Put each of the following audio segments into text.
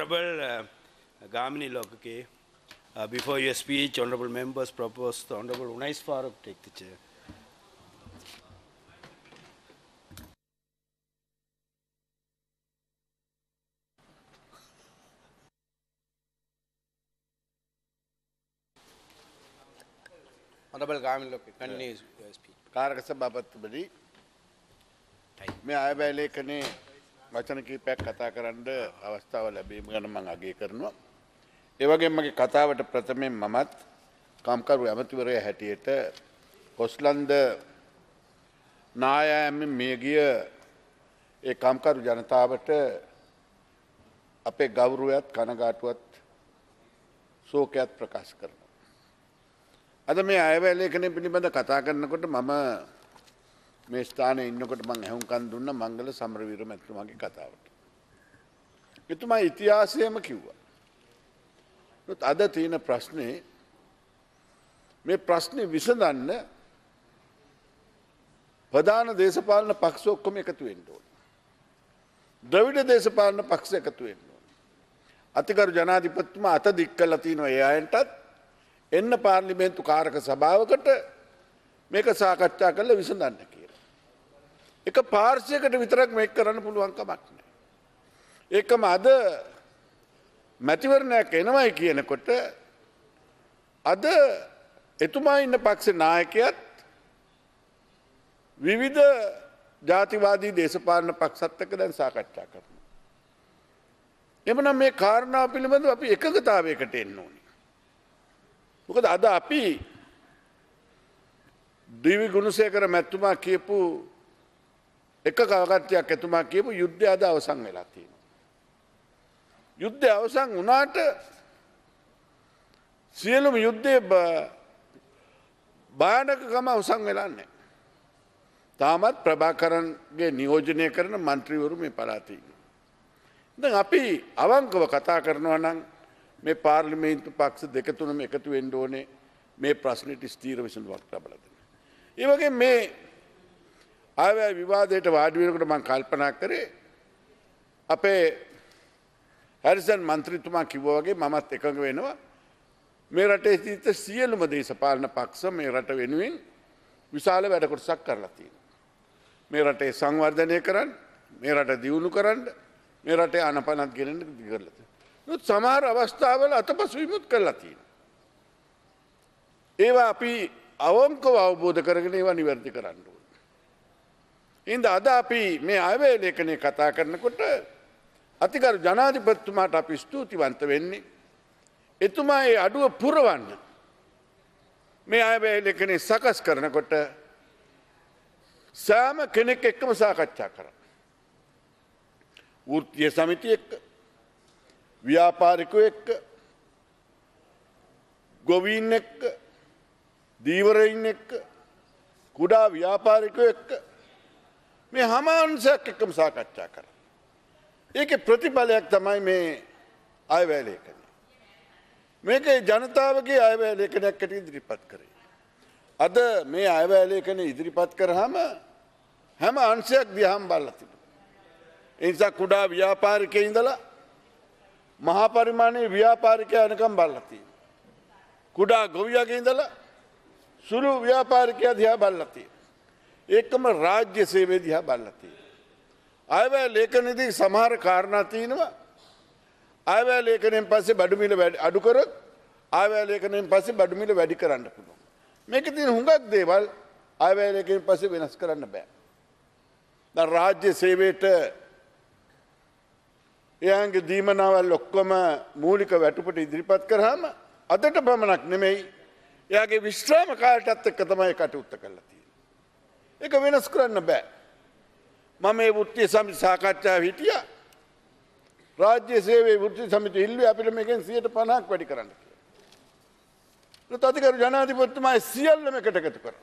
Honorable uh, Gamini Lokake, uh, before your speech, honorable members propose the Honorable Unais Farooq take the chair. Honorable Gamini Lokake, continue yeah. your speech. कारक सभापति बड़ी मैं आए पहले कने වචන කීපයක් කතා කරන්න අවස්ථාව ලැබීම ගැන මම අගය කරනවා. ඒ වගේම මගේ කතාවට ප්‍රථමයෙන් මමත් කම්කරු ඇමතිවරයා හැටියට කොස්ලන්ද නායෑමෙන් මියගිය ඒ කම්කරු ජනතාවට අපේ ගෞරවයත් කනගාටුවත් ශෝකයත් ප්‍රකාශ කරනවා. අද මේ අයවැලේඛනය පිළිබඳ කතා කරනකොට මම මේ ස්ථානයේ ඉන්නකොට මම ඇහුම්කන් දුන්න මංගල සමරවීර මැතිතුමාගේ කතාවට. එතුමා ඉතිහාසයම කිව්වා. නොත් අද තියෙන ප්‍රශ්නේ මේ ප්‍රශ්නේ විසඳන්න ප්‍රධාන දේශපාලන පක්ෂ ඔක්කොම එකතු වෙන්න ඕන. ද්‍රවිඩ දේශපාලන පක්ෂ එකතු වෙන්න ඕන. අතිකරු ජනාධිපතිතුමා අත දික් කළා තියෙනවා ඒ අයන්ටත් එන්න පාර්ලිමේන්තු කාරක සභාවකට මේක සාකච්ඡා කරලා විසඳන්න කියලා. එක පාර්ශයකට විතරක් මේක කරන්න පුළුවන්කමක් නෑ. ඒකම අද මැතිවරණයක් එනවයි කියනකොට අද එතුමා ඉන්න පක්ෂ නායකයත් විවිධ ජාතිවාදී දේශපාලන පක්ෂත්තක දැන් සාකච්ඡා කරනවා. එමනම් මේ කාරණා පිළිබඳව අපි එකගතාවයකට එන්න ඕනි. මොකද අද අපි දිවි ගුණසේකර මැතිතුමා කියපු එක කවගත්තයක් ඇතුමා කියපු යුද්ධ අද අවසන් වෙලා තියෙනවා. යුද්ධ අවසන් වුණාට සියලුම යුද්ධේ භානකකම අවසන් වෙලා නැහැ. තාමත් ප්‍රභාකරන්ගේ නියෝජනය කරන മന്ത്രിවරු මේ පළාතේ ඉන්නවා. දැන් අපි අවංකව කතා කරනවා නම් මේ පාර්ලිමේන්තු පක්ෂ දෙක තුනම එකතු වෙන්න ඕනේ මේ ප්‍රශ්නෙට ස්ථීර විසඳුමක් ලබා දෙන්න. ඒ වගේ මේ ආය විවාදයට වාඩිුවෙනකට මං කල්පනා කරේ අපේ හැරිසන් මන්ත්‍රීතුමා කිව්වගේ මමත් එකඟ වෙනවා මේ රටේ තිත සියලුම දේශපාලන පක්ෂ මේ රට වෙනුවෙන් විශාල වැඩකොටසක් කරලා තියෙන. මේ රටේ සංවර්ධනය කරන්න මේ රට දියුණු කරන්න මේ රටේ අනපනත් ගෙනෙන දිගරලත. නොත් සමහර අවස්ථාවල අතපස් විමුත් කරලා තියෙන. ඒවා අපි අවංකව අවබෝධ කරගෙන ඒවා නිවැරදි කරන්නුව. ඉන්ද අද අපි මේ ආවේලේඛනය කතා කරනකොට අතිකරු ජනාධිපතිතුමාට අපි ස්තුතිවන්ත වෙන්නේ. එතුමා ඒ අඩුව පුරවන්න මේ ආවේලේඛනය සකස් කරනකොට සෑම කෙනෙක් එක්කම සාකච්ඡා කරා. වෘත්තීය සමිතිය එක්ක ව්‍යාපාරිකයෝ එක්ක ගොවීන් එක්ක දීවරයින් එක්ක කුඩා ව්‍යාපාරිකයෝ එක්ක මේ හමානුසයක් එක්කම සාකච්ඡා කර. ඒක ප්‍රතිඵලයක් තමයි මේ අයවැලේකන. මේක ජනතාවගේ අයවැලේකනයක් කට ඉදිරිපත් කරේ. අද මේ අයවැලේකන ඉදිරිපත් කරහම හැම අංශයක් දිහාම් බලලා තිබුණා. ඒ නිසා කුඩා ව්‍යාපාරිකයේ ඉඳලා මහා පරිමාණයේ ව්‍යාපාරිකයා වෙනකම් බලලා තියෙනවා. කුඩා ගොවියාගේ ඉඳලා සුළු ව්‍යාපාරිකයා දිහා බලලා තියෙනවා. ඒකම රාජ්‍ය සේවය දිහා බලලා තියෙනවා. අයවැය ලේඛනයේදී සමහර කාරණා තියෙනවා. අයවැය ලේඛනයෙන් පස්සේ බඩු මිල අඩු කරොත් අයවැය ලේඛනයෙන් පස්සේ බඩු මිල වැඩි කරන්න පුළුවන්. මේකේ තියෙන හුඟක් දේවල් අයවැය ලේඛනයෙන් පස්සේ වෙනස් කරන්න බෑ. දැන් රාජ්‍ය සේවයට එයාගේ දීමනාවල් ඔක්කොම මූලික වැටුපට ඉදිරිපත් කරාම අදට පමණක් නෙමෙයි එයාගේ විශ්‍රාම කාලයටත් එක්ක තමයි කටයුත්ත කරලා තියෙන්නේ. එක වෙනස් කරන්න බෑ. මම මේ වෘත්තිය සමි සාකච්ඡාව හිටිය රාජ්‍ය සේවේ වෘත්ති සමිති ඉල්ලුව අපිට මේකෙන් සියයට පණහක් වැඩි කරන්න කියලා. අධිකරු ජනාධිපතිතුමා සියල්ලම එකට එකතු කරා.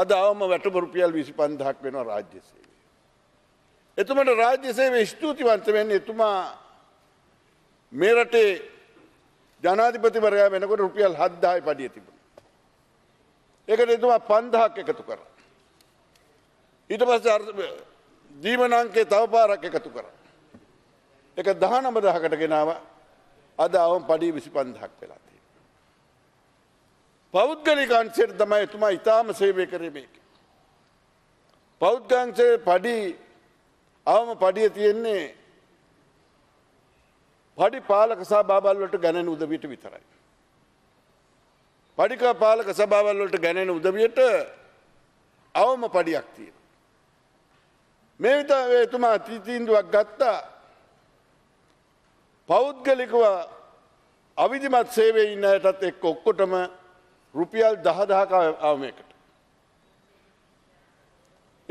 අද අවම වැටුප රුපියල් 25000ක් වෙනවා රාජ්‍ය සේවය. එතුමට රාජ්‍ය සේවය ස්තුතිවන්ත වෙන්නේ එතුමා මේ රටේ ජනාධිපතිවරයා වෙනකොට රුපියල් 7000යි පඩිය තිබුණා. ඒකට එතුමා 5000ක් එකතු කරා. ඊට පස්සේ දීමන අංකේ තව පාරක් එකතු කරා. ඒක 19000කට ගෙනාවා. අද අවම පඩි 25000ක් වෙලා තියෙනවා. පෞද්ගලික අංශයට තමයි එතුමා ඊටාම සේවය කරේ මේක. පෞද්ගංශයේ පඩි අවම පඩිය තියෙන්නේ පඩි පාලක සභාවල් වලට ගැනෙන උදවියට විතරයි. පඩිකා පාලක සභාවල් වලට ගැනෙන උදවියට අවම පඩියක් තියෙනවා. මේ විත එතුමා තීන්දුවක් ගත්තා පෞද්ගලිකව අවිධිමත් සේවේ ඉන්න අයටත් එක් ඔක්කොටම රුපියල් දහදහක ආමයකට.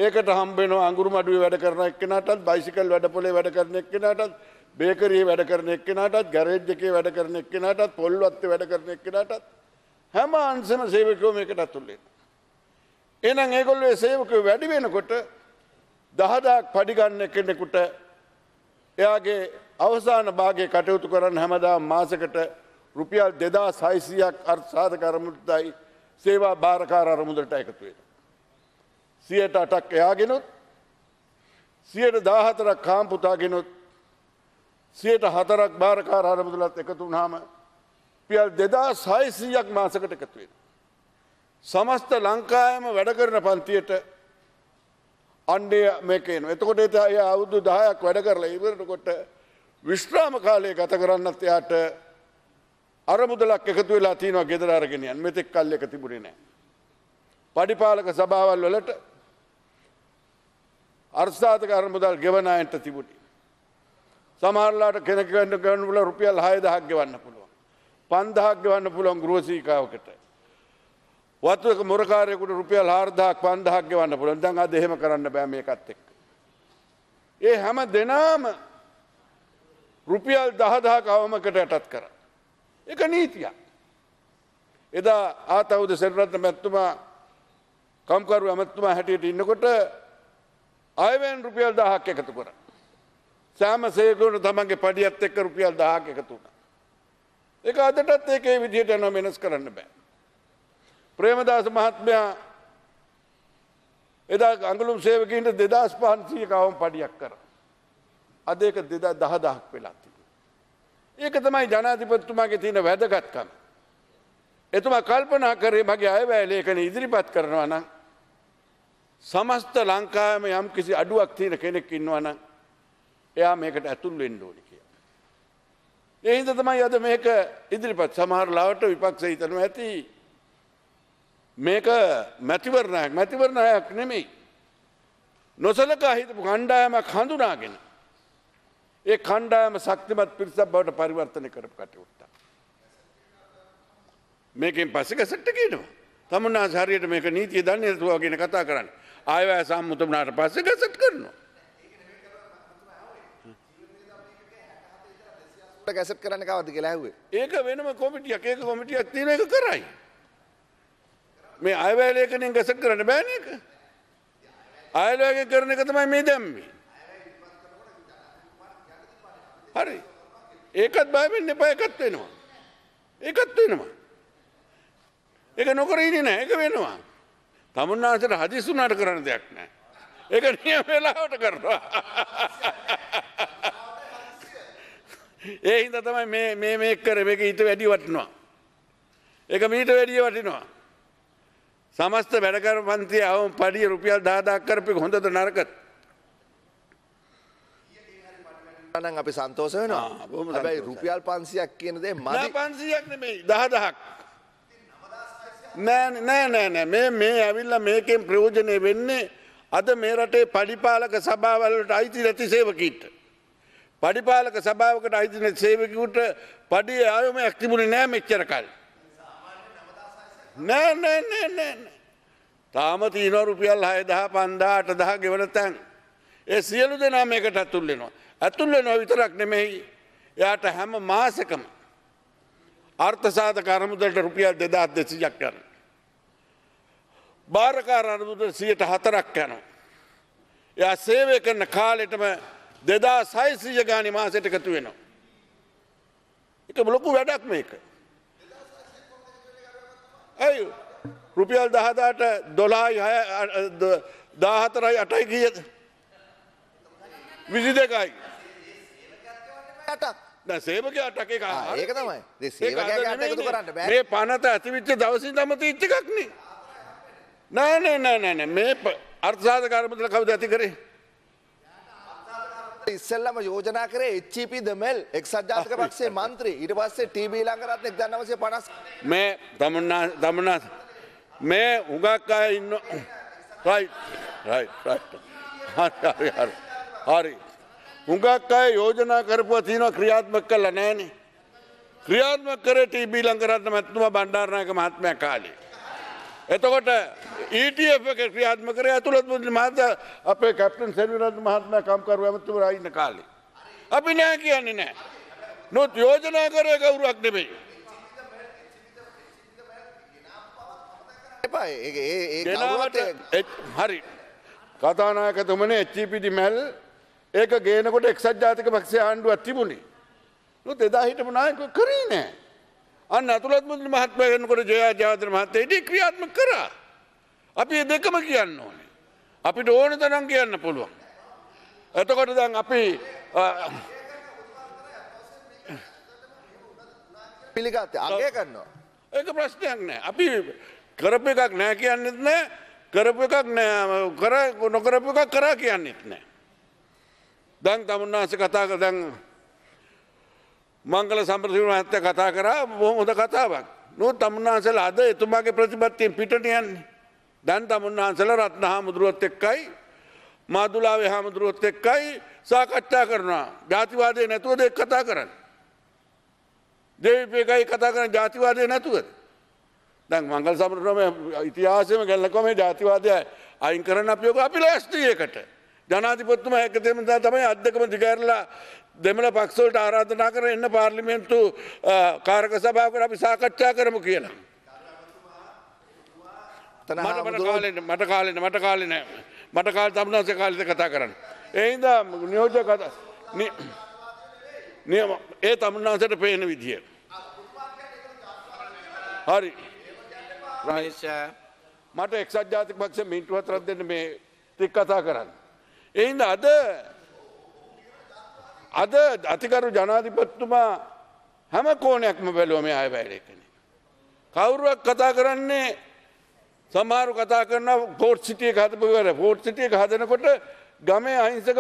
ඒකට හම්බෙන අගුරු මඩුවේ වැඩ කරන එක්කෙනටත් බයිසිකල් වැඩපොලේ වැඩ කරන එක්කෙනටත් බේකරයේ වැඩ කරන එක්කෙනටත් ගැරේජ් එකේ වැඩ කරන එක්කෙනටත් පොල්වත්තේ වැඩ කරන එක්කෙනටත් හැම අංශම සේවකයෝ මේකට ඇතුල් වෙනවා. එහෙනම් ඒගොල්ලෝ සේවකයෝ වැඩි වෙනකොට දහදාක් පඩිගන්න කෙනෙකුට එයාගේ අවසාන භාගය කටයුතු කරන්න හැමදා මාසකට රුපියල් දෙදා සයිසියක් අර්සාධ කරමුටතයි සේවා භාරකාර අරමුදට එකතුවෙන. සියට අටක් එයාගෙනුත් සියට දාහතරක් කාම්පුතාගෙනුත් සියට හතරක් භාරකාර අරමුදුලත් එකතුන් හාම පියල් දෙදා සයිසියක් මාසකට එකතුවෙන. සමස්ත ලංකායම වැඩකරන පන්තියට අන්ඩය මේකන එතකොට එතා එය අවුදු දහයක් වැඩ කරලා ඉවරටකොට විශ්්‍රාම කාලය ගත කරන්නත් එයාට අරමුදලක් එකතු වෙලා තියනවා ගෙදරාරගෙනයන් මෙතෙක් කල් එක තිබුණේ නෑ. පඩිපාලක සභාවල් වලට අර්ථාතක අරමුදල් ගෙවනායන්ට තිබුණි. සමහරලාට කෙනෙකවන්න ගන්නපුල රුපියල් හයදහක් ගෙවන්න පුළුවන්. පන්දහක් ගෙවන්න පුළුවන් ගෘහසීකාවකට. වතුක මොරකාරයකුට රුපියල් හාර්දාක් පන්දහක් ගවන්න පුළන් දන් අද එහෙම කරන්න බෑම එකත් එක්. ඒ හැම දෙනාම රුපියල් දහදා කවමකට යටත් කර. එක නීතියක්. එදා ආතවුද සෙල්රත්න මැත්තුමා කම්කරු ඇමත්තුමා හැටියට ඉන්නකොට අයවෙන් රුපියල් දහක් එකතු කර. සෑම සේකුණු තමන්ගේ පඩියත් එක්ක රුපියල් දහක් එකතුුණ. එක අදටත් ඒකේ විදිහට නො වෙනස් කරන්න බෑ. ප්‍රේමදාස මහත්මයා එදා අඟලුම් සේවකන්ට දෙදස් පහන්සය කවම් පඩියක් කර. අද ඒක දෙදා දහදහක් වෙලා තිබ. ඒක තමයි ජනාතිපත්තුමාගේ තියෙන වැදගත්කම. එතුමා කල්පනා කරේ මගේ අයවැෑලේකන ඉදිරිපත් කරනවා නම් සමස්ත ලංකාම යම් කිසි අඩුවක් තියෙන කෙනෙක් ඉන්නවා නම් එයා මේකට ඇතුල් වෙන්න ඕනි කිය. එහින්ද තමයි අද මේක ඉදිරිපත් සමහර ලාවට විපක්ෂ හිතනු ඇති මේක මැතිවරණයක් මැතිවරණයක් නෙමෙයි. නොසලකා හිටපු කණ්ඩායමක් හඳුනාගෙන ඒ කණ්ඩායම ශක්තිමත් පිරිසක් බවට පරිවර්තනය කරපු කටයුත්ත. මේකෙන් පස්සේ ගැසට් කියනවා. තමුන්නාස හරියට මේක නීතිය දන්නේ නැතුව කියන කතා කරන්නේ. ආයවැය සම්මුත වුණාට පස්සේ ගැසට් කරනවා. ගැසට් කරන්න කවද කියලා ඇහුවේ. ඒක වෙනම කොමිටියක් ඒක කොමිටියක් තියෙන එක කරයි. මේ අයවැලේකනින් ගසක් කරන්න බෑන එක. අයලෝගෙන් කරන එක තමයි මේ දැම්මේ. හරි. ඒකත් බයවෙන්න එපා එකත් වෙනවා. ඒකත් වෙනවා. ඒක නොකර ඉන්නේ නැහැ. ඒක වෙනවා. තමුන්නාසට හදිස්සුනාට කරන්න දෙයක් නැහැ. ඒක නියම වෙලාවට කරනවා. ඒ හින්දා තමයි මේ මේ මේක කරේ මේක ඊට වැඩි වටිනවා. ඒක මීට වැඩිය වටිනවා. සමස්ත වැඩකර පන්තිය අවම පඩිය රුපියල් දාදාක් කරපි හොඳද නරකත් නම් අපි සන්තෝෂ වෙනවා හැබැයි රුපියල් 500ක් කියන දේ මදි 500ක් නෙමෙයි 10000ක් නෑ නෑ නෑ නෑ මේ මේ ඇවිල්ලා මේකෙන් ප්‍රයෝජනෙ වෙන්නේ අද මේ රටේ පඩිපාලක සභාවලට අයිති නැති සේවකීන්ට පඩිපාලක සභාවකට අයිති නැති සේවකීන්ට පඩිය ආයෝමයක් තිබුණේ නෑ මෙච්චර කාලේ නෑ නෑ නෑ තාම තියන රුපියල් හයදහ පන්දා අටදහ ගෙවන තැන්. ඒ සියලු දෙනා මේකට ඇතුල්ලෙනවා. ඇතුල්ලෙනවා විතරක් නෙමෙයි එයාට හැම මාසකම අර්ථසාධ කරමුදලට රුපියල් දෙදත් දෙසියක් යන. භාරකාර අරමුදට සියට හතරක් යනවා. එයා සේවය කරන කාලෙටම දෙදා සයිසීය ගානි මාසට එකතු වෙනවා. එක ලොකු වැඩක් මේක. ඇයි රුපියල් දහදාට දොලායි හය දාහතරයි අටයි කියද විසි දෙකයි සේවක අටක ඒක තමයි කරන්න මේ පනත ඇතිවිච්ච දවසින් තමත ඉච්ච එකක්නේ නෑ නෑ නෑ නෑ මේ අර්ථසාධ කාරමතල කවද ඇති කරේ ඉස්සල්ලම යෝජනා කරේ එච්චිපි e දෙමල් එක්සත් ජාතික පක්ෂේ මන්ත්‍රී ඊට පස්සේ ටීබී ලංගරත්න 1950 මේ තමුන්නා තමුන්නා මේ හුඟක් අය ඉන්න රයිට් රයිට් රයිට් හරි හරි හරි හුඟක් අය යෝජනා කරපුවා තියෙනවා ක්‍රියාත්මක කළා නැහනේ ක්‍රියාත්මක කරේ ටීබී ලංගරත්න මහත්මයා බණ්ඩාරනායක මහත්මයා කාලේ එතකොට ඊටF e එක ක්‍රියාත්මක කරේ ඇතුළත් මුදලි මහත්තයා අපේ කැප්ටන් සෙල්විරත්න මහත්මයා කම්කරු ඇමතිවරයා ඉන්න කාලේ. අපි නෑ කියන්නේ නෑ. නොත් යෝජනා කරේ කවුරුවක් නෙමෙයි. එපා ඒ ඒ හරි. කතානායකතුමනේ එච්චිපිඩි මැල් ඒක ගේනකොට එක්සත් ජාතික පක්ෂේ ආණ්ඩුවක් තිබුණේ. නොත් එදා හිටපු නායකයෝ කරේ නෑ. අන්න ඇතුළත් මුදල මහත්මය වෙනකොට ජයාජාතර මහත්තයට ක්‍රියාත්ම කරා. අපි දෙකම කියන්න ඕනේ. අපිට ඕන තරම් කියන්න පුළුවන්. එතකොට දැන් අපි පිළිගත්ත අගේ කරන්නවා. ඒක ප්‍රශ්නයක් නෑ. අපි කරපු එකක් නෑ කියන්නෙත් නෑ කරපු එකක් කර නොකරපු එකක් කරා කියන්නෙත් නෑ. දැන් තමුන්නාස කතා දැන් මංගල සම්ප්‍රසිණ මහත්තය කතා කරා බොහොම හොඳ කතාවක්. නමුත් තමුන්වහන්සේල අද එතුමාගේ ප්‍රතිපත්තියෙන් පිටට යන්නේ. දැන් තමුන්වහන්සේල රත්න හාමුදුරුවත් එක්කයි මාදුලාවේ හාමුදුරුවත් එක්කයි සාකච්ඡා කරනවා. ජාතිවාදය නැතුව දෙයක් කතා කරන්නේ. දෙවිපේකයි කතා කරන ජාතිවාදය නැතුවද? දැන් මංගල සම්ප්‍රදායේ ඉතිහාසෙම ගැලකම මේ ජාතිවාදය අයින් කරන්න අපි ඔක අපි ලෑස්ති ඒකට. ජනාධිපතිතුමා එක දෙමදා තමයි අධ්‍යක්ම දිගහැරලා දෙමළ පක්ෂවලට ආරාධනා කර එන්න පාර්ලිමේන්තු කාරක සභාවකට අපි සාකච්ඡා කරමු කියලා. මට කාලෙන්න මට කාලෙන්න මට කාලෙ නෑ මට කාල තමුණස කාලෙද කතා කරන්න. එයින්ද නියෝජ්‍ය කතා නියම ඒ තමුන්නාසට පේන විදිය. හරි මට එක්සත් ජාතික පක්ෂ මින්ටුවත් රත් දෙන්න මේ තික් කතා කරන්න. එයින්ද අද අද අතිකරු ජනාධිපත්තුමා හැම කෝනයක්ම බැලුවම අය වැඩකන. කවුරුවක් කතා කරන්නේ සමාරු කතා කරන පෝට් සිටිය හතපුවර පෝට් සිටිය හදනකොට ගමේ අහිංසක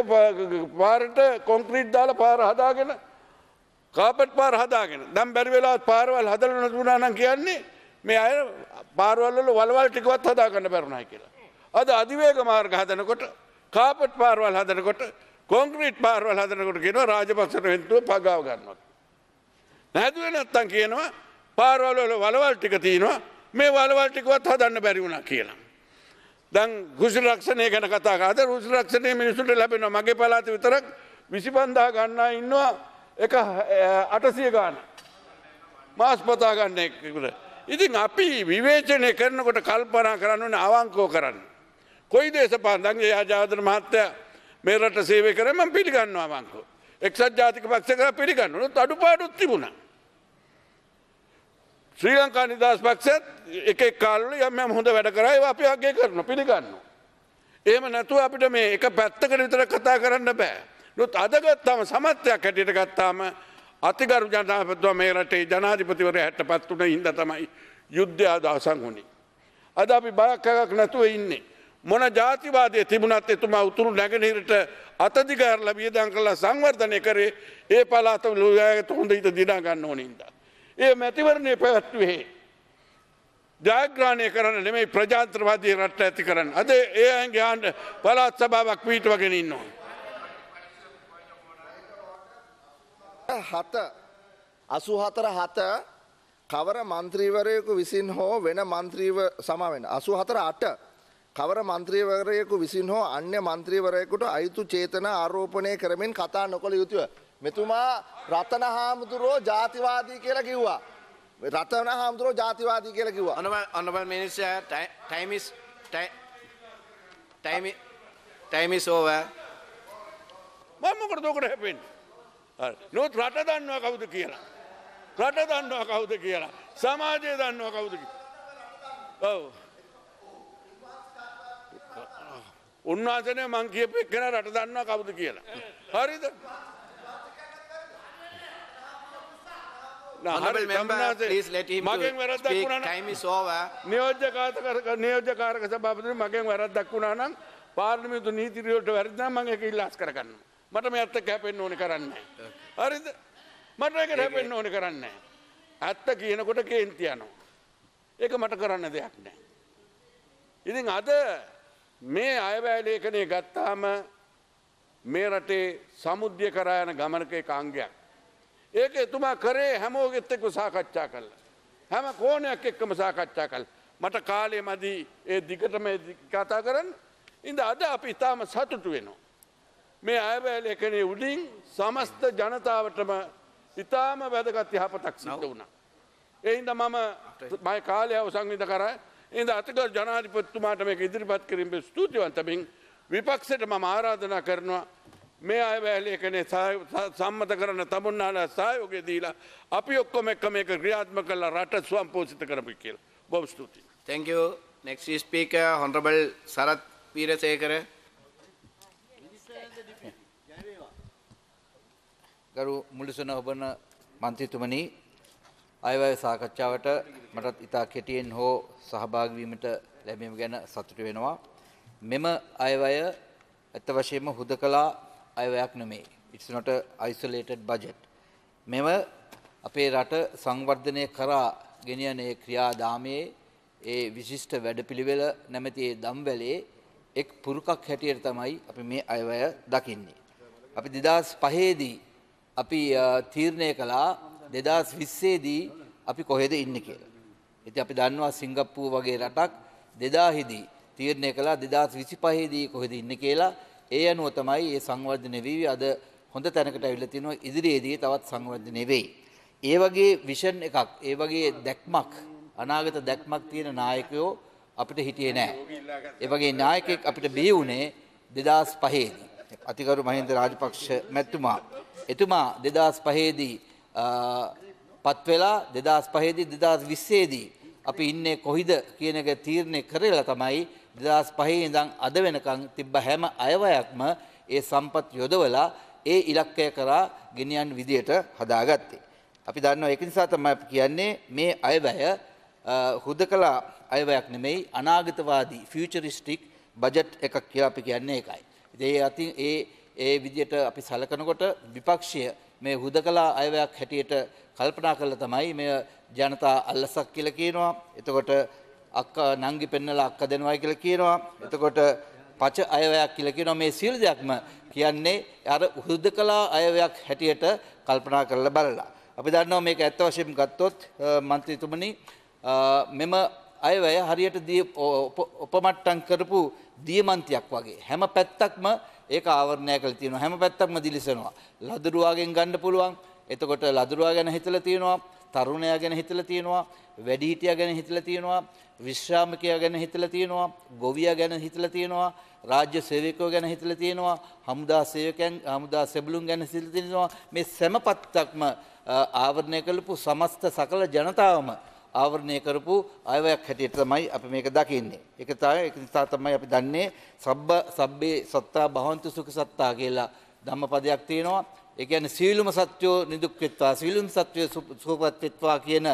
පාරට කොන්ක්‍රීට් දාල පාර හදාගෙන කාපට් පාර හදාගෙන දම් බැරිවෙලාත් පාරවල් හදල නතුනානම් කියන්නේ මේ අය පාරවල්ල වලවල් ටිකවත් හදාගන්න බැරුණයි කියලා. අද අධිවේග මාර්ග හදනකොට කාපට් පාරවල් හදනකොට කොන්ක්‍රීට් පාරවල් හදනකොට කියනවා රාජපක්ෂට වෙන්තුව පගාව ගන්නවා. නැදුවේ නැත්තම් කියනවා පාරවල් වල වලවල් ටික තියෙනවා මේ වලවල් ටිකවත් හදන්න බැරි වුණා කියලා. දැන් කුසල රක්ෂණය ගැන කතා කරාද කුසල රක්ෂණය මිනිසුන්ට ලැබෙනවා මගේ පළාතේ විතරක් 25000 ගන්නා ඉන්නවා එක 800 ගන්න. මාස් පතා ගන්න එක්කෙනෙක්. ඉතින් අපි විවේචනය කරනකොට කල්පනා කරන්න ඕනේ අවංකව කරන්න. කොයි දේශපාලනඥයා ජාතන මහත්තයා මේ රට සේවය කර මම පිළිගන්නවා මංකෝ. එක්සත් ජාතික පක්ෂ කර පිළිගන්න. නමුත් අඩුපාඩුත් තිබුණා. ශ්‍රී ලංකා නිදහස් පක්ෂයත් එක එක් කාලවල යම් යම් හොඳ වැඩ කරා ඒවා අපි අගය කරනවා පිළිගන්නවා. එහෙම නැතුව අපිට මේ එක පැත්තකට විතර කතා කරන්න බෑ. නමුත් අද ගත්තාම සමත්යක් හැටියට ගත්තාම අතිගරු ජනාධිපතිතුමා මේ රටේ ජනාධිපතිවරයා හැටපත් උනේ හින්දා තමයි යුද්ධය අද අවසන් වුණේ. අද අපි බයක් නැතුව ඉන්නේ. මොන ජාතිවාදය තිබුණත් එතුමා උතුරු නැගෙනහිරට අතදිගහරලා වියදම් කරලා සංවර්ධනය කරේ ඒ පළාතම ලෝයාගත හොඳ හිත දිනා ගන්න ඕන හින්දා. ඒ මැතිවරණය පැවැත්වුවේ ජයග්‍රහණය කරන්න නෙමෙයි ප්‍රජාතන්ත්‍රවාදී රට ඇති කරන්න. අද ඒ අයගේ ආණ්ඩ පළාත් සභාවක් පිටවගෙන ඉන්නවා. හත අසුහතර හත කවර මන්ත්‍රීවරයකු විසින් හෝ වෙන මන්ත්‍රීව සමාවෙන. අසුහතර අට කවර මන්ත්‍රීවරයෙකු විසින් හෝ අන්‍ය මන්ත්‍රීවරයෙකුට අයුතු චේතන ආරෝපණය කරමින් කතා නොකළ යුතුය. මෙතුමා රතන හාමුදුරුවෝ ජාතිවාදී කියලා කිව්වා. රතන හාමුදුරුවෝ ජාතිවාදී කියලා කිව්වා. honorable minister time is time time is over. මම මොකටද ඔකට හැපෙන්නේ? හරි. නෝත් රට දන්නවා කවුද කියලා. රට දන්නවා කවුද කියලා. සමාජය දන්නවා කවුද කියලා. ඔව්. උන්වහන්සනේ මං කියප එක්කෙන රට දන්නවා කවුද කියලා. හරිද? නියෝජ්‍ය කාතක නියෝජ්‍ය කාරක සභාපතිතුමා මගෙන් වැරද්දක් වුණා නම් පාර්ලිමේන්තු නීතිරියට වැරදිනම් මම ඒක ඉල්ලාස් කරගන්නවා. මට මේ ඇත්ත කැපෙන්න ඕනේ කරන්නේ හරිද? මට ඒක කැපෙන්න ඕනේ කරන්නේ ඇත්ත කියනකොට කේන්ති යනවා. ඒක මට කරන්න දෙයක් නැහැ. ඉතින් අද මේ අයවැලේඛනය ගත්තාම මේ රටේ සමුද්‍ය කරායන ගමනක එක අංගයක්. ඒක එතුමා කරේ හැමෝගෙත් එක්ක සාකච්ඡා කළා. හැම කෝණයක් එක්කම සාකච්ඡා කළා. මට කාලය මදි ඒ දිගටම කතා කරන්න. ඉඳ අද අපි ඉතාම සතුටු වෙනවා. මේ අයවැලේඛනයේ උඩින් සමස්ත ජනතාවටම ඉතාම වැදගත් යහපතක් සිද්ධ වුණා. ඒ හින්දා මම මගේ කාලය අවසන් වෙනකන් කරා ඉඳ අතක ජනාධිපත්තුමාට මේක ඉදිරිපත් කිරීම ස්තුතිවන්තමින් විපක්ෂයට මම ආරාධනා කරනවා මේ අය වැෑලේකනේ සම්මත කරන තමුන්නාලා සයෝගය දීලා අපි ඔක්කොම එක්ක මේක ක්‍රියාත්ම කලා රට ස්වම් පෝසිත කරපි කියල බොව ස්තුති. තැක නෙක් ස්පීක හොන්රබල් සරත් පීරසයකර ගරු මුලිසන ඔබන මන්තිතුමනී අයවැය සාකච්ඡාවට මටත් ඉතා කෙටියෙන් හෝ සහභාගවීමට ලැබීම ගැන සතුට වෙනවා. මෙම අයවය ඇත්ත වශයෙන්ම හුද කලා අයවයක් නොමේ. ඉටනොට අයිසලේටඩ් බජට්. මෙම අපේ රට සංවර්ධනය කරා ගෙනියනේ ක්‍රියාදාමයේ ඒ විශිෂ්ට වැඩපිළිවෙල නැමැති ඒ දම්වැලේ එක් පුරුකක් හැටියට තමයි අපි මේ අයවය දකින්නේ. අපි දෙදස් පහේදී අපි තීරණය කලා දෙදස් විස්සේදී අපි කොහෙද ඉන්න කියලා. ඉති අපි දන්නවා සිංගප්පූ වගේ රටක් දෙදාහිදී තීරණය කලා දෙදස් විසි පහේදී කොහෙද ඉන්න කියලා ඒ අනුව තමයි ඒ සංවර්ධන වීවි අද හොඳ තැනකට ඇවිල්ලා තිනවා ඉදිරියේදී තවත් සංවර්ධනය වෙයි. ඒ වගේ විෂන් එකක්, ඒ වගේ දැක්මක්, අනාගත දැක්මක් තියෙන නායකයෝ අපිට හිටියේ නෑ. ඒ වගේ නායකයෙක් අපිට බිහි වුණේ 2005 දී. අතිගරු මහින්ද රාජපක්ෂ මැතිතුමා. එතුමා 2005 දී පත් වෙලා 2005 දී 2020 දී අපි ඉන්නේ කොහිද කියන එක තීරණය කරලා තමයි 2005 ඉඳන් අද වෙනකන් තිබ්බ හැම අයවැයක්ම ඒ සම්පත් යොදවලා ඒ ඉලක්කය කරා ගෙනියන් විදියට හදාගත්තේ. අපි දන්නවා ඒක නිසා තමයි කියන්නේ මේ අයවැය හුදකලා අයවැයක් නෙමෙයි අනාගතවාදී ෆියුචරිස්ටික් බජට් එකක් කියලා අපි කියන්නේ ඒකයි. ඉතින් ඒ අතින් ඒ ඒ විදියට අපි සලකනකොට විපක්ෂය මේ හුදකලා අයවැයක් හැටියට කල්පනා කරලා තමයි මේ ජනතා අල්ලසක් කියලා කියනවා. එතකොට අක්කා නංගි පෙන්නලා අක්කා දෙනවා කියලා කියනවා. එතකොට පච අයවැයක් කියලා කියනවා. මේ සියලු දෙයක්ම කියන්නේ අර හුදකලා අයවැයක් හැටියට කල්පනා කරලා බලලා. අපි දන්නවා මේක ඇත්ත වශයෙන්ම ගත්තොත් മന്ത്രിතුමනි මෙම අයවැය හරියට දී උපමට්ටම් කරපු දියමන්තියක් වගේ හැම පැත්තක්ම ඒක ආවරණය කරලා තියෙනවා. හැම පැත්තක්ම දිලිසෙනවා. ලදරුවාගෙන් ගන්න පුළුවන්. එතකොට ලදරුවා ගැන හිතලා තියෙනවා. තරුණයා ගැන හිතලා තියෙනවා. වැඩිහිටියා ගැන හිතලා තියෙනවා. විශ්‍රාමිකයා ගැන හිතලා තියෙනවා. ගොවියා ගැන හිතලා තියෙනවා. රාජ්‍ය සේවකයෝ ගැන හිතලා තියෙනවා. හමුදා සේවකයන් හමුදා සෙබළුන් ගැන හිතලා තියෙනවා. මේ සෑම පැත්තක්ම ආවරණය කරපු සමස්ත සකල ජනතාවම ආවරණය කරපු අයවයක් හැටියට තමයි අපි මේක දකින්නේ. ඒක තමයි ඒක නිසා තමයි අපි දන්නේ සබ්බ සබ්බේ සත්තා භවන්ති සුඛ සත්තා කියලා ධම්මපදයක් තියෙනවා. ඒ කියන්නේ සීලුම සත්‍යෝ නිදුක් වෙත්වා සීලුම් සත්‍යෝ සුඛපත් වෙත්වා කියන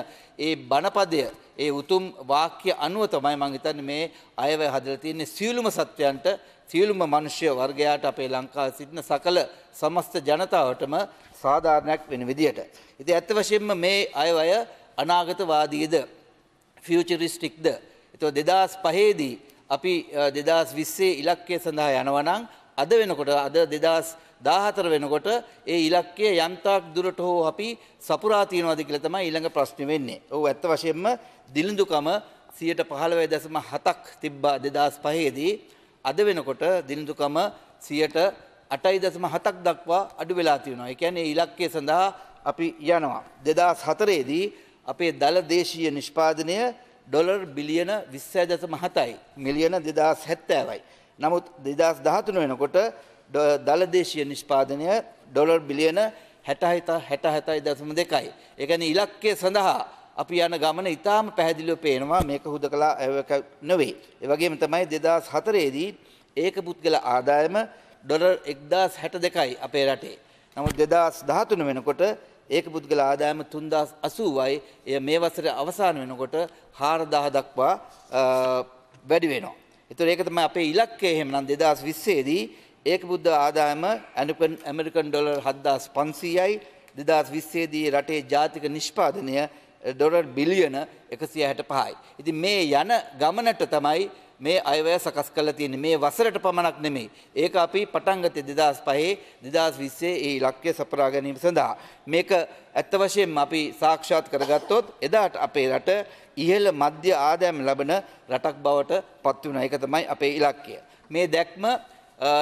ඒ බණපදය ඒ උතුම් වාක්‍ය අනුව තමයි මම හිතන්නේ මේ අයවැය හදලා තියෙන්නේ සීලුම සත්‍යයන්ට සියලුම මනුෂ්‍ය වර්ගයාට අපේ ලංකාවේ සිටින සකල සමස්ත ජනතාවටම සාධාරණයක් වෙන විදියට. ඉතින් ඇත්ත වශයෙන්ම මේ අයවැය අනාගතවාදීද ෆියචරිස්ටික්ද. එතුව දෙදස් පහේදී අපි දෙදස් විස්සේ ඉලක්කය සඳහා යනවනං අද වෙනකොට අද දෙදස් දාහතර වෙනකොට ඒ ඉලක්කය යම්තාක් දුරට හෝ අපි සපුරාතියනවාද කියල තමයි ඊළඟ ප්‍රශ්න වෙන්නේ. ඔහු ඇත්ත වශයෙන්ම දිලිඳුකම සියයට පහළවය දැසම හතක් තිබ්බා දෙදස් පහේදී අද වෙනකොට දිලිඳුකම සියයට අටයි දසම හතක් දක්වා අඩු වෙලා තියෙනවා. ඒ කියන්නේ ඉලක්කය සඳහා අපි යනවා. දෙදස් හතරේදී අපේ දළ දේශීය නිෂ්පාදනය ඩොලර් බිලියන 20.7යි මිලියන 2070යි. නමුත් 2013 වෙනකොට දළ දේශීය නිෂ්පාදනය ඩොලර් බිලියන 60 67.2යි. ඒ කියන්නේ ඉලක්කය සඳහා අපි යන ගමන ඉතාම පැහැදිලිව පේනවා මේක හුදකලා ඒක නෙවෙයි. ඒ වගේම තමයි 2004 දී ඒක පුද්ගල ආදායම ඩොලර් 1062යි අපේ රටේ. නමුත් 2013 වෙනකොට ඒක පුද්ගල ආදායම 3080යි. එය මේ වසරේ අවසාන වෙනකොට 4000 දක්වා වැඩි වෙනවා. ඒතර ඒක තමයි අපේ ඉලක්කය එහෙමනම් 2020 දී ඒක බුද්ධ ආදායම ඇමරිකන් ඩොලර් 7500යි. 2020 දී රටේ ජාතික නිෂ්පාදනය ඩොලර් බිලියන 165යි. ඉතින් මේ යන ගමනට තමයි මේ අයවැය සකස් කරලා තියෙන්නේ මේ වසරට පමණක් නෙමෙයි. ඒක අපි පටන් ගත්තේ 2005 2020 ඒ ඉලක්කය සපුරා ගැනීම සඳහා. මේක ඇත්ත වශයෙන්ම අපි සාක්ෂාත් කරගත්තොත් එදාට අපේ රට ඉහළ මධ්‍ය ආදායම් ලබන රටක් බවට පත් වෙනවා. ඒක තමයි අපේ ඉලක්කය. මේ දැක්ම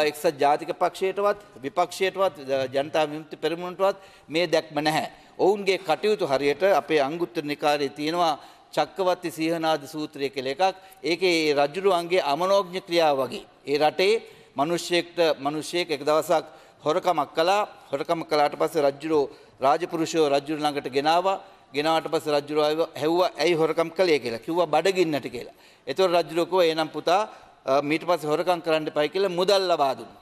එක්සත් ජාතික පක්ෂයටවත් විපක්ෂයටවත් ජනතා විමුක්ති පෙරමුණටවත් මේ දැක්ම නැහැ. ඔවුන්ගේ කටයුතු හරියට අපේ අංගුත්තර නිකායේ තියෙනවා චක්කවත්ති සීහනාද සූත්‍රය කියලා එකක්. ඒකේ ඒ රජුරුවන්ගේ අමනෝඥ ක්‍රියාව වගේ. ඒ රටේ මිනිස්සෙක්ට මිනිස්සෙක් එක දවසක් හොරකමක් කළා. හොරකම කළාට පස්සේ රජුරෝ රාජපුරුෂයෝ රජුරු ළඟට ගෙනාවා. ගෙනාවට පස්සේ රජුරු ඇහුවා ඇයි හොරකම් කළේ කියලා. කිව්වා බඩගින්නට කියලා. එතකොට රජුරෝ කිව්වා එනම් පුතා මීට පස්සේ හොරකම් කරන්න එපයි කියලා මුදල් ලබා දුන්නා.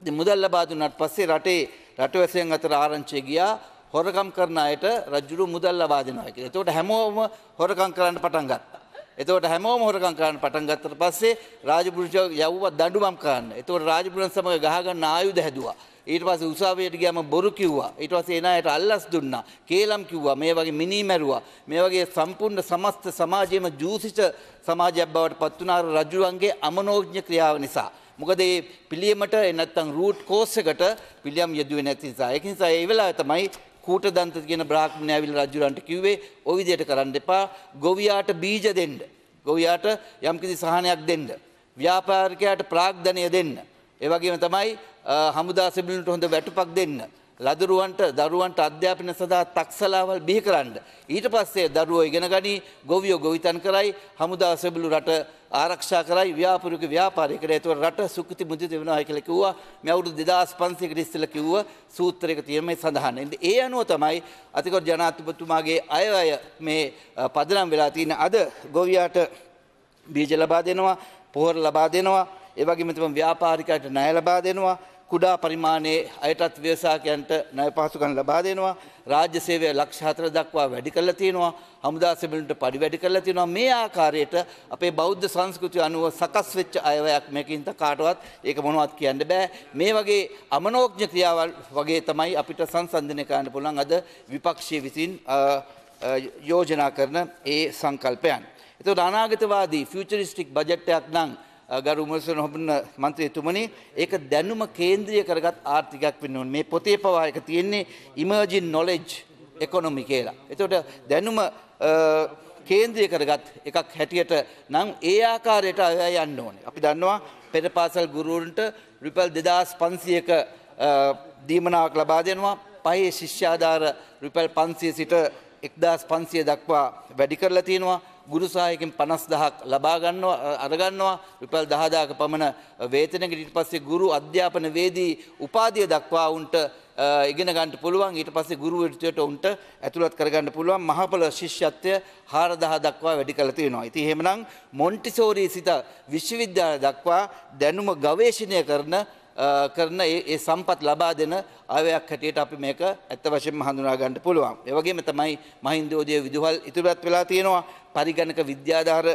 ඉතින් මුදල් ලබා දුන්නාට පස්සේ රටේ රටවැසියන් අතර ආරංචිය ගියා. හොරකම් කරන අයට රජුරු මුදල් ලබා දෙනවා කියලා. එතකොට හැමෝම හොරකම් කරන්න පටන් ගත්තා. එතකොට හැමෝම හොරකම් කරන්න පටන් ගත්තට පස්සේ රාජපුරුෂයා යවුවා දඬුවම් කරන්න. එතකොට රාජපුරුෂයන් සමග ගහගන්න ආයුධ හැදුවා. ඊට පස්සේ උසාවියට ගියාම බොරු කිව්වා ඊට පස්සේ එන අයට අල්ලස් දුන්නා කේලම් කිව්වා මේ වගේ මිනි මැරුවා මේ වගේ සම්පූර්ණ සමස්ත සමාජයේම ජූසිත සමාජයක් බවට පත් වුණා රජුවන්ගේ අමනෝඥ ක්‍රියාව නිසා මොකද මේ පිළියමට නැත්තම් රූට් කෝස් එකට පිළියම් යෙදුවේ නැති නිසා ඒක නිසා ඒ වෙලාවේ තමයි කූට දන්ත කියන බ්‍රාහ්මණය ඇවිල්ලා රජුරන්ට කිව්වේ ওই විදියට කරන්න එපා ගොවියාට බීජ දෙන්න ගොවියාට යම්කිසි සහනයක් දෙන්න ව්‍යාපාරිකයාට ප්‍රාග්ධනය දෙන්න ඒ වගේම තමයි හමුදා සෙබළුන්ට හොඳ වැටුපක් දෙන්න ලදරුවන්ට දරුවන්ට අධ්‍යාපන සඳහා තක්සලාවල් බිහි කරන්න. ඊට පස්සේ දරුවෝ ඉගෙන ගනී ගොවියෝ ගොවිතන් කරයි හමුදා සෙබළු රට ආරක්ෂා කරයි ව්‍යාපෘක ව්‍යාපාරයකට ඇතුව රට සුක්ති මුදිත වෙනවා කියලා කිව්වා. මේ අවුරුදු 2500කට ඉස්සෙල්ලා කිව්ව සූත්‍රයක තියෙන මේ සඳහන්. ඒ අනුව තමයි අතිගොඩ ජනාධිපතිතුමාගේ අයවැය මේ පදනම් වෙලා තියෙන අද ගොවියාට බීජ ලබා දෙනවා, පොහොර ලබා දෙනවා, ඒ වගේම තමයි ව්‍යාපාරිකයට ණය ලබා දෙනවා. කුඩා පරිමාණයේ අයටත් ව්‍යවසායකයන්ට ණය පහසුකම් ලබා දෙනවා රාජ්‍ය සේවය ලක්ෂ 4 දක්වා වැඩි කරලා තියෙනවා හමුදා සෙබළුන්ට පඩි වැඩි කරලා තියෙනවා මේ ආකාරයට අපේ බෞද්ධ සංස්කෘතිය අනුව සකස් වෙච්ච අයවැයක් මේකින්ද කාටවත් ඒක මොනවත් කියන්න බෑ මේ වගේ අමනෝඥ ක්‍රියාවල් වගේ තමයි අපිට සංසන්දනය කරන්න පුළුවන් අද විපක්ෂයේ විසින් යෝජනා කරන ඒ සංකල්පයන් එතකොට අනාගතවාදී ෆියුචරිස්ටික් බජට් එකක් නම් ගරු උමසන හොබන මන්ත්‍රීතුමනි ඒක දැනුම කේන්ද්‍රීය කරගත් ආර්ථිකයක් වෙන්න ඕනේ. මේ පොතේ පවා එක තියෙන්නේ emerging knowledge economy කියලා. එතකොට දැනුම කේන්ද්‍රීය කරගත් එකක් හැටියට නම් ඒ ආකාරයට අය යන්න ඕනේ. අපි දන්නවා පෙර පාසල් ගුරුවරුන්ට රුපියල් 2500ක දීමනාවක් ලබා දෙනවා. පහේ ශිෂ්‍යාධාර රුපියල් 500 සිට 1500 දක්වා වැඩි කරලා තියෙනවා. ගුරු සහායකෙන් 50000ක් ලබා ගන්නවා අරගන්නවා රුපියල් 10000ක පමණ වේතනයකට ඊට පස්සේ ගුරු අධ්‍යාපන වේදී උපාධිය දක්වා උන්ට ඉගෙන ගන්න පුළුවන් ඊට පස්සේ ගුරු විද්‍යාවට උන්ට ඇතුළත් කරගන්න පුළුවන් මහපොළ ශිෂ්‍යත්වය 4000 දක්වා වැඩි කරලා තියෙනවා. ඉතින් එහෙමනම් මොන්ටිසෝරි සිත විශ්වවිද්‍යාල දක්වා දැනුම ගවේෂණය කරන කරන ඒ සම්පත් ලබා දෙන ආවයක් හැටියට අපි මේක ඇත්ත වශයෙන්ම හඳුනා ගන්න පුළුවන්. ඒ වගේම තමයි මහින්දෝදය විදුහල් ඉදිරිපත් වෙලා තියෙනවා. පරිගණක විද්‍යාධාර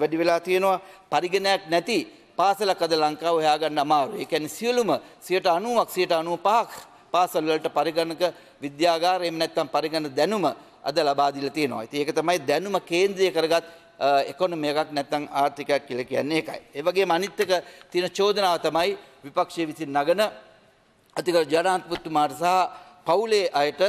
වැඩි වෙලා තියෙනවා. පරිගණයක් නැති පාසලක් අද ලංකාව හොයාගන්න අමාරුයි. ඒ කියන්නේ සියලුම 90ක් 95ක් පාසල් වලට පරිගණක විද්‍යාගාරයෙන් නැත්නම් පරිගණක දැනුම අද ලබා දීලා තියෙනවා. ඉතින් ඒක තමයි දැනුම කේන්ද්‍රය කරගත් එකොනොමි එකක් නැත්නම් ආර්ථිකයක් කියලා කියන්නේ ඒකයි. ඒ වගේම අනිත් එක තියෙන චෝදනාව තමයි විපක්ෂයේ විසින් නගන අධිකර ජනාධිපතිතුමාට සහ පවුලේ අයට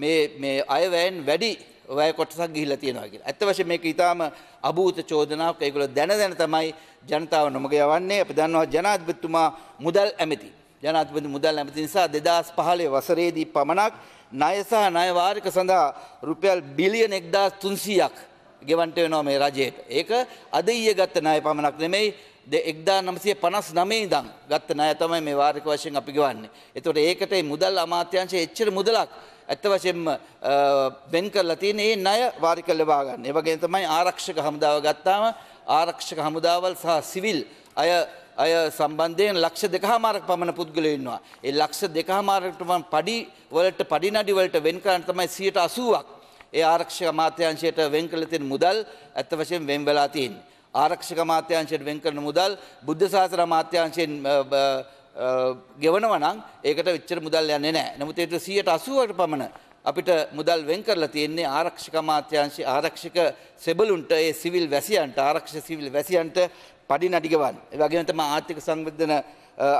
මේ මේ අයවැයෙන් වැඩි වැය කොටසක් ගිහිල්ලා තියෙනවා කියලා. ඇත්ත වශයෙන්ම මේක ඊටාම අභූත චෝදනාවක්. ඒගොල්ලෝ දැන දැන තමයි ජනතාව නොමග යවන්නේ. අපි දන්නවා ජනාධිපතිතුමා මුදල් ඇමති. ජනාධිපති මුදල් ඇමති නිසා 2015 වසරේදී පමණක් ණය සහ ණය වාරික සඳහා රුපියල් බිලියන 1300ක් ගෙවන්ට වෙනවා මේ රජයට. ඒක අද ඊයේ ගත්ත ණය පමණක් නෙමෙයි එක්දා නමසය පනස් නමේදං ගත්ත නය තමයි මේ වාර්ක වශයෙන් අපි ගවන්නේ. එතොට ඒකට මුදල් අමාත්‍යංශය එච්චර මුදලක් ඇත්ත වශයෙන්ම වෙන් කරලා තියෙන ඒ ණය වාරික ලබා ගන්න. ඒ වගේම තමයි ආරක්ෂක හමුදාව ගත්තාම ආරක්ෂක හමුදාවල් සහ සිවිල් අය අය සම්බන්ධයෙන් ලක්ෂ දෙකහමාරක් පමණ පුද්ගලයෝ ඉන්නවා. ඒ ලක්ෂ දෙකහමාරකට පඩි වලට පඩි නඩි වලට වෙන් කරන්න තමයි 80ක් ඒ ආරක්ෂක අමාත්‍යාංශයට වෙන් කළ තියෙන මුදල් ඇත්ත වශයෙන් වෙන් වෙලා තියෙන්නේ. ආරක්ෂක අමාත්‍යාංශයට වෙන් කරන මුදල් බුද්ධ ශාසන අමාත්‍යාංශයෙන් ගෙවනවා නම් ඒකට වෙච්චර මුදල් යන්නේ නැහැ. නමුත් ඒකට 180කට පමණ අපිට මුදල් වෙන් කරලා තියෙන්නේ ආරක්ෂක අමාත්‍යාංශ ආරක්ෂක සෙබළුන්ට ඒ සිවිල් වැසියන්ට ආරක්ෂක සිවිල් වැසියන්ට පඩි නඩි ගවන්න. ඒ වගේම තමයි ආර්ථික සංවර්ධන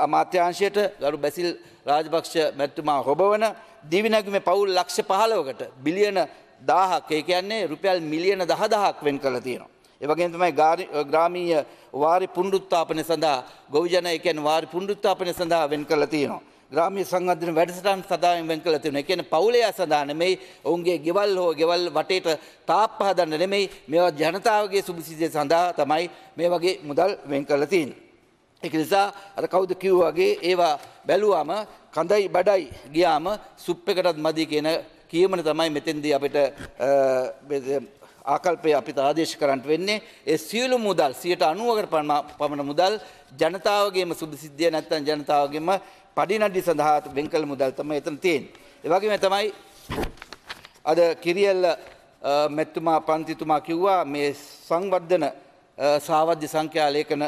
අමාත්‍යාංශයට ගරු බැසිල් රාජපක්ෂ මැතිතුමා හොබවන දිවි නැගීමේ පවුල් ලක්ෂ 15කට බිලියන දාහක් ඒ කියන්නේ රුපියල් මිලියන දහ දහක් වෙන් කළ තියෙනවා. ඒවගේ තමයි ග්‍රාමීය වාරි පුන්ඩුත්තාපනය සඳහා ගොවිජන ඒ කියන්නේ වාරි පුන්ඩුත්තාපනය සඳහා වෙන් කළ තියෙනවා. ග්‍රාමීය සංවර්ධන වැඩසටහන් සඳහාම වෙන් කළ තියෙනවා. ඒ කියන්නේ පවුලේ සඳහා නෙමෙයි ඔවුන්ගේ ගෙවල් හෝ ගෙවල් වටේට තාප්ප හදන්න නෙමෙයි මේවා ජනතාවගේ සුභසිද්ධිය සඳහා තමයි මේ වගේ මුදල් වෙන් කළ තියෙන්නේ. ඒක නිසා අර කවුද කිව්වාගේ ඒවා බැලුවාම කඳයි බඩයි ගියාම සුප් එකටත් මදි කියන කියමන තමයි මෙතෙන්දී අපිට ආකල්පය අපිට ආදේශ කරන්නට වෙන්නේ ඒ සියලු මුදල් 90%කට පමණ මුදල් ජනතාවගේම සුදුසිද්ධිය නැත්නම් ජනතාවගේම පඩිනඩි සඳහා වෙන් කළ මුදල් තමයි එතන තියෙන්නේ. ඒ වගේම තමයි අද කිරියල්ල මෙතුමා පන්තිතුමා කිව්වා මේ සංවර්ධන සාවද්‍ය සංඛ්‍යා ලේඛන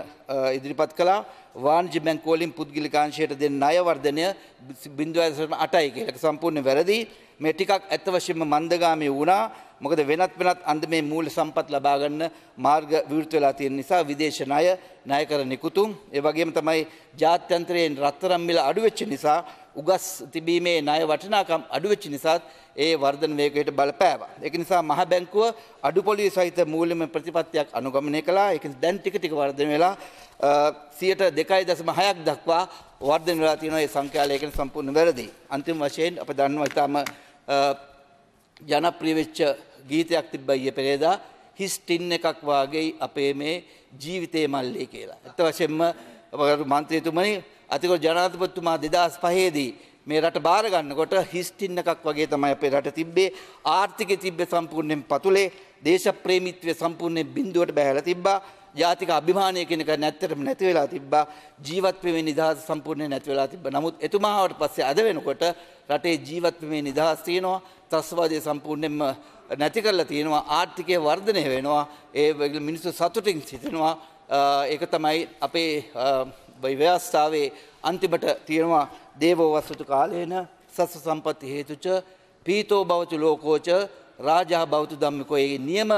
ඉදිරිපත් කළා වාණිජ්‍ය බැංකුවලින් පුද්ගලිකාංශයට දෙන ණය වර්ධනය 0.8යි කියලා. ඒක සම්පූර්ණ වැරදි. මේ ටිකක් ඇත්ත වශයෙන්ම මන්දගාමී වුණා. මොකද වෙනත් වෙනත් අන්දමේ මූල්‍ය සම්පත් ලබා ගන්න මාර්ග විවෘත වෙලා තියෙන නිසා විදේශ ණය ණය කර නිකුතුම් ඒ වගේම තමයි ජාත්‍යන්තරයෙන් රත්තරන් මිල අඩු වෙච්ච නිසා උගස් තිබීමේ ණය වටිනාකම් අඩු වෙච්ච නිසාත් ඒ වර්ධන වේගයට බලපෑවා. ඒක නිසා මහ බැංකුව අඩු පොලිය සහිත මූල්‍යමය ප්‍රතිපත්තියක් අනුගමනය කළා. ඒක දැන් ටික ටික වර්ධනය වෙලා 102.6ක් දක්වා වර්ධනය වෙලා තියෙනවා. ඒ සංඛ්‍යාලය කියන සම්පූර්ණ වැරදි. අන්තිම වශයෙන් අප දන්නවා ඊටම ජනප්‍රිය වෙච්ච ගීතයක් තිබ්බා ඊයේ පෙරේදා හිස් ටින් එකක් වාගේ අපේ මේ ජීවිතේ මල්ලේ කියලා. අත වශයෙන්ම මන්ත්‍රීතුමනි අතිකොර ජනාධිපතිතුමා 2005 දී මේ රට බාර ගන්නකොට හිස්ටින් එකක් වගේ තමයි අපේ රට තිබ්බේ ආර්ථිකය තිබ්බේ සම්පූර්ණයෙන් පතුලේ දේශප්‍රේමීත්වය සම්පූර්ණයෙන් බිඳුවට බැහැලා තිබ්බා ජාතික අභිමානය කෙනක නැත්තටම නැති වෙලා තිබ්බා ජීවත් වීමේ නිදහස සම්පූර්ණයෙන් නැති වෙලා තිබ්බා. නමුත් එතුමාවට පස්සේ අද වෙනකොට රටේ ජීවත් වීමේ නිදහස තියෙනවා. ත්‍රස්වාදය සම්පූර්ණයෙන්ම නැති කරලා තියෙනවා. ආර්ථිකය වර්ධනය වෙනවා. ඒ මිනිස්සු සතුටින් සිටිනවා. ඒක තමයි අපේ ව්‍යවස්ථාවේ අන්තිමට තියෙනවා දේවෝ වස්තුතු කාලේන සස්ස සම්පත්ති හේතුච පීතෝ භවතු ලෝකෝච රාජා භවතු ධම්මිකෝ. ඒ නියම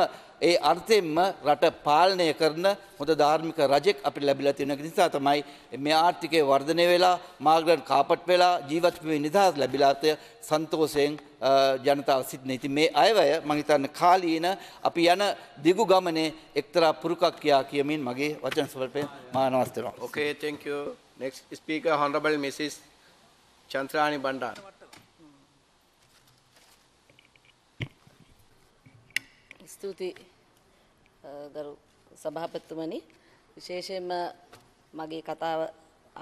ඒ අර්ථයෙන්ම රට පාලනය කරන හොඳ ධාර්මික රජෙක් අපිට ලැබිලා තියෙන නිසා තමයි මේ ආර්ථිකය වර්ධනය වෙලා මාග්‍රට් කාපට් වෙලා ජීවත් වීමේ නිදහස ලැබිලා තේ සන්තෝෂයෙන් ජනතාව සිටින. ඉතින් මේ අයවැය මම හිතන්නේ කාලීන අපි යන දිගු ගමනේ එක්තරා පුරුකක් කියා කියමින් මගේ වචන සුවල්පෙන් මා නමස්තනවා. Okay, thank you. Next speaker honorable Mrs. Chandrani Bandar. ස්තුතියි ගරු සභාපතිතුමනි විශේෂයෙන්ම මගේ කතාව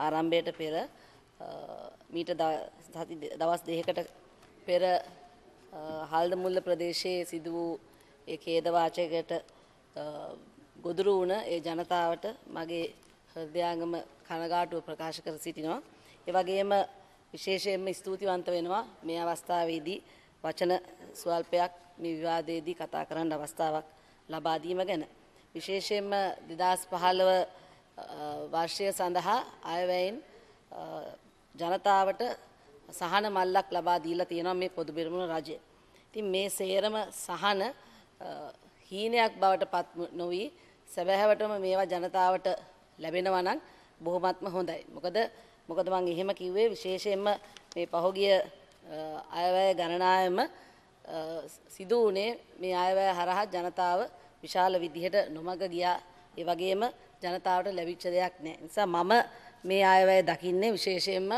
ආරම්භයට පෙර මීට දවස් දෙකකට පෙර හල්දමුල්ල ප්‍රදේශයේ සිදු වූ ඒ ඛේදවාචකයට ගොදුරු වුණ ඒ ජනතාවට මගේ හෘදයාංගම කනගාටුව ප්‍රකාශ කර සිටිනවා. ඒ වගේම විශේෂයෙන්ම ස්තුතිවන්ත වෙනවා මේ අවස්ථාවේදී වචන ස්වල්පයක් මේ විවාදයේදී කතා කරන්න අවස්ථාවක් ලබා දීම ගැන විශේෂයෙන්ම 2015 වර්ෂය සඳහා අයවැයෙන් ජනතාවට සහන මල්ලක් ලබා දීලා තියෙනවා මේ පොදු බිරමුණ රජය. ඉතින් මේ සේරම සහන හීනයක් බවට පත් නොවි සැබෑවටම මේවා ජනතාවට ලැබෙනවා නම් බොහොමත්ම හොඳයි. මොකද මොකද මම එහෙම කිව්වේ විශේෂයෙන්ම මේ පහුගිය අයවැය ගණනාවෙම සිදු වුණේ මේ අයවැය හරහා ජනතාව විශාල විදිහට නොමග ගියා. ඒ වගේම ජනතාවට ලැබිච්ච දෙයක් නැහැ. නිසා මම මේ අයවැය දකින්නේ විශේෂයෙන්ම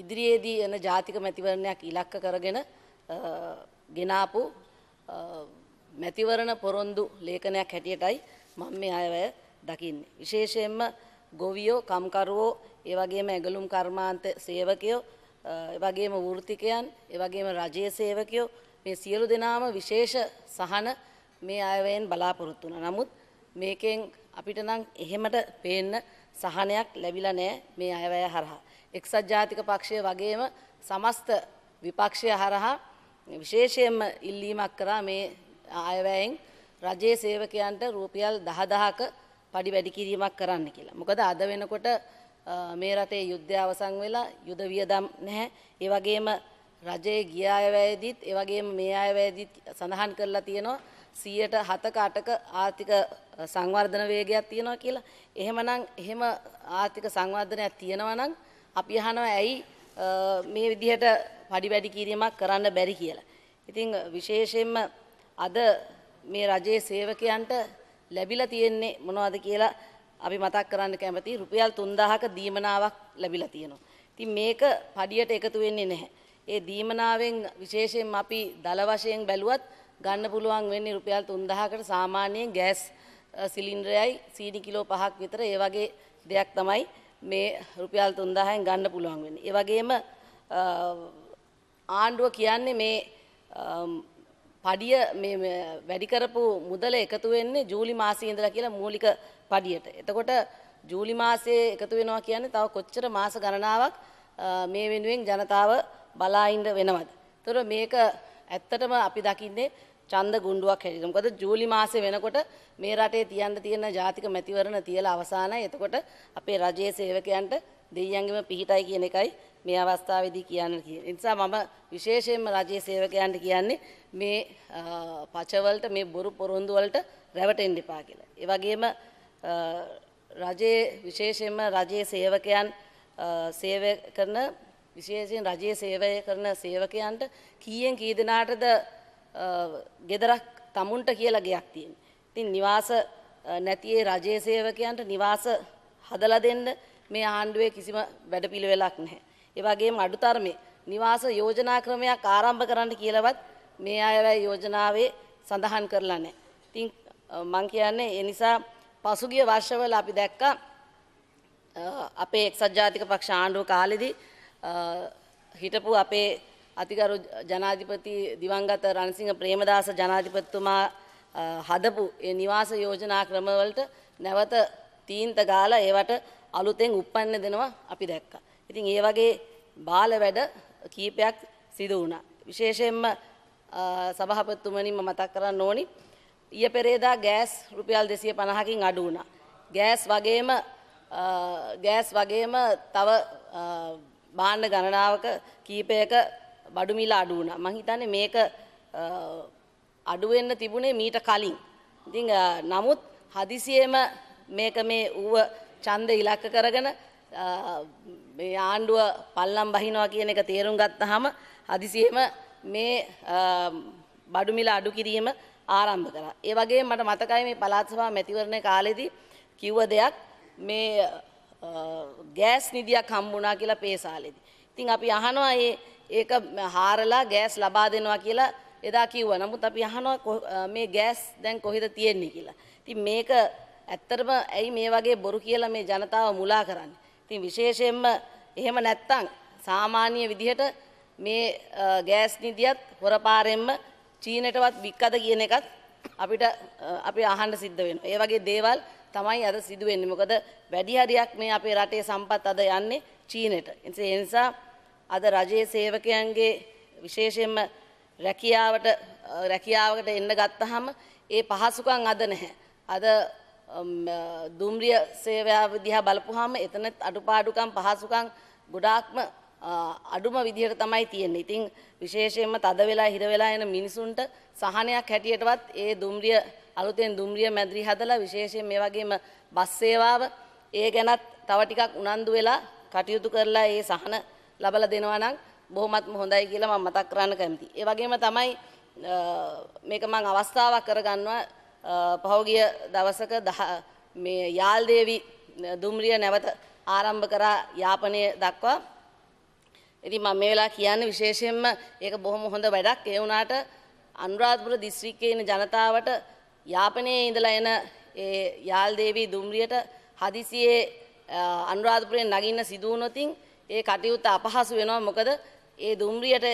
ඉදිරියේදී යන ජාතික මැතිවරණයක් ඉලක්ක කරගෙන ගෙනාපු මැතිවරණ පොරොන්දු ලේඛනයක් හැටියටයි මම මේ අයවැය දකින්නේ. විශේෂයෙන්ම ගොවියෝ, කම්කරුවෝ, ඒ වගේම ඇගලුම් කර්මාන්ත සේවකයෝ එවගේම වෘතිකයන් එවගේම රජයේ සේවකයෝ මේ සියලු දෙනාම විශේෂ සහන මේ අයවයෙන් බලාපොරොත්තු වුණා. නමුත් මේකෙන් අපිට නම් එහෙමට පේන්න සහනයක් ලැබිලා නැහැ මේ අයවැය හරහා. එක්සත් ජාතික පක්ෂය වගේම සමස්ත විපක්ෂය හරහා විශේෂයෙන්ම ඉල්ලීමක් කරා මේ අයවැයෙන් රජයේ සේවකයන්ට රුපියල් 10000ක පඩි වැඩි කිරීමක් කරන්න කියලා. මොකද අද වෙනකොට මේ රටේ යුද්ධය අවසන් වෙලා යුද වියදම් නැහැ. ඒ වගේම රජයේ ගිය අයවැයදිත් ඒ වගේම මේ අයවැයදිත් සඳහන් කරලා තියෙනවා 107ක 8ක ආර්ථික සංවර්ධන වේගයක් තියෙනවා කියලා. එහෙමනම් එහෙම ආර්ථික සංවර්ධනයක් තියෙනවා නම් අපි අහනවා ඇයි මේ විදිහට පඩි වැඩි කිරීමක් කරන්න බැරි කියලා. ඉතින් විශේෂයෙන්ම අද මේ රජයේ සේවකයන්ට ලැබිලා තියෙන්නේ මොනවද කියලා අපි මතක් කරන්න කැමති රුපියල් 3000ක දීමනාවක් ලැබිලා තියෙනවා. ඉතින් මේක පඩියට එකතු වෙන්නේ නැහැ. ඒ දීමනාවෙන් විශේෂයෙන් අපි දල වශයෙන් බැලුවත් ගන්න පුළුවන් වෙන්නේ රුපියල් 3000කට සාමාන්‍යයෙන් ගෑස් සිලින්ඩරයයි සීනි කිලෝ 5ක් විතර ඒ වගේ දෙයක් තමයි මේ රුපියල් 3000න් ගන්න පුළුවන් වෙන්නේ. ඒ වගේම ආණ්ඩුව කියන්නේ මේ පඩිය මේ වැඩි කරපු මුදල එකතු වෙන්නේ ජූලි මාසයේ ඉඳලා කියලා මූලික පඩියට. එතකොට ජූලි මාසයේ එකතු වෙනවා කියන්නේ තව කොච්චර මාස ගණනාවක් මේ වෙනුවෙන් ජනතාව බලා ඉන්න වෙනවද? ඒතර මේක ඇත්තටම අපි දකින්නේ ඡන්ද ගුණ්ඩුවක් හැටියට. මොකද ජූලි මාසේ වෙනකොට මේ රටේ තියන්න තියෙන ජාතික මැතිවරණ තියලා අවසానයි. එතකොට අපේ රජයේ සේවකයන්ට දෙයියන්ගෙම පිහිටයි කියන එකයි මේ අවස්ථාවේදී කියන්න කියන්නේ. නිසා මම විශේෂයෙන්ම රජයේ සේවකයන්ට කියන්නේ මේ පචවලට මේ බොරු පොරොන්දු වලට රැවටෙන්න එපා කියලා. ඒ වගේම රජයේ විශේෂයෙන්ම රජයේ සේවකයන් සේවය කරන විශේෂයෙන් රජයේ සේවය කරන සේවකයන්ට කීයෙන් කී දෙනාටද ගෙදරක් තමුන්ට කියලා ගයක් තියෙන. ඉතින් නිවාස නැතියේ රජයේ සේවකයන්ට නිවාස හදලා දෙන්න මේ ආණ්ඩුවේ කිසිම වැඩපිළිවෙලක් නැහැ. ඒ වගේම අඩුතරමේ නිවාස යෝජනා ක්‍රමයක් ආරම්භ කරන්න කියලාවත් මේ අයවැය යෝජනාවේ සඳහන් කරලා නැහැ. ඉතින් මම කියන්නේ ඒ නිසා පසුගිය වර්ෂවල අපි දැක්ක අපේ එක්සත් ජාතික පක්ෂ ආණ්ඩුව කාලෙදි හිටපු අපේ අතිගරු ජනාධිපති දිවංගත රණසිංහ ප්‍රේමදාස ජනාධිපතිතුමා හදපු ඒ නිවාස යෝජනා ක්‍රමවලට නැවත තීන්ත ගාලා ඒවට අලුතෙන් උප්පන්න දෙනවා අපි දැක්කා. ඉතින් ඒ වගේ බාල වැඩ කීපයක් සිදු වුණා. විශේෂයෙන්ම සභාපතිතුමනි මම මතක් කරන්න ඕනි ඊය පෙරේදා ගෑස් රුපියල් දෙසිය පණහකින් අඩු වුණා. ගෑස් වගේම ගෑස් වගේම තව බාණ්ඩ ගණනාවක කීපයක බඩුමිල අඩු වුණා. මං හිතන්නේ මේක අඩු වෙන්න තිබුණේ මීට කලින්. ඉතින් නමුත් හදිසියෙම මේක මේ ඌව ඡන්ද ඉලක්ක කරගෙන මේ ආණ්ඩුව පල්ලම් බහිනවා කියන එක තේරුම් ගත්තාම හදිසියෙම මේ බඩුමිල අඩු කිරීම ආරම්භ කරා. ඒ වගේ මට මතකයි මේ පළාත් සභා මැතිවරණ කාලෙදී කිව්ව දෙයක් මේ ගෑස් නිදියක් හම්බුණා කියලා පේසාලෙදී. ඉතින් අපි අහනවා ඒ ඒක හාරලා ගෑස් ලබා දෙනවා කියලා එදා කිව්වා. නමුත් අපි අහනවා මේ ගෑස් දැන් කොහෙද තියෙන්නේ කියලා. ඉතින් මේක ඇත්තටම ඇයි මේ වගේ බොරු කියලා මේ ජනතාව මුලා කරන්නේ. ඉතින් විශේෂයෙන්ම එහෙම නැත්තම් සාමාන්‍ය විදිහට මේ ගෑස් නිදියත් හොරපාරෙන්ම චීනටවත් වික්කද කියන එකත් අපිට අපි අහන්න සිද්ධ වෙනවා. ඒ වගේ දේවල් තමයි අද සිදු වෙන්නේ. මොකද වැඩි හරියක් මේ අපේ රටේ සම්පත් අද යන්නේ චීනෙට. ඒ නිසා අද රජයේ සේවකයන්ගේ විශේෂයෙන්ම රැකියාවට රැකියාවකට එන්න ගත්තහම ඒ පහසුකම් අද නැහැ. අද දුම්රිය සේවය දිහා බලපුවාම එතනත් අඩුපාඩුකම් පහසුකම් ගොඩාක්ම අඩුම විදිහට තමයි තියෙන්නේ. ඉතින් විශේෂයෙන්ම තද වෙලා හිර වෙලා යන මිනිසුන්ට සහනයක් හැටියටවත් ඒ දුම්රිය අලුතෙන් දුම්රිය මැදිරි හදලා විශේෂයෙන් මේ වගේම බස් සේවාව ඒ ගැනත් තව ටිකක් උනන්දු වෙලා කටයුතු කරලා ඒ සහන ලබලා දෙනවා නම් බොහොමත්ම හොඳයි කියලා මම මතක් කරන්න කැමතියි. ඒ වගේම තමයි මේක මම අවස්ථාවක් කරගන්නවා පහුගිය දවසක මේ යාල්දේවි දුම්රිය නැවත ආරම්භ කරා යාපනය දක්වා ඉතින් මම මේ වෙලාව කියන්නේ විශේෂයෙන්ම ඒක බොහොම හොඳ වැඩක්. ඒ වුණාට අනුරාධපුර දිස්ත්‍රික්කයේ ඉන්න ජනතාවට යාපනයේ ඉඳලා එන ඒ යාල්දේවි දුම්රියට හදිසියේ අනුරාධපුරයෙන් නගින්න සිදු වුණොතින් ඒ කටයුත්ත අපහසු වෙනවා. මොකද ඒ දුම්රියට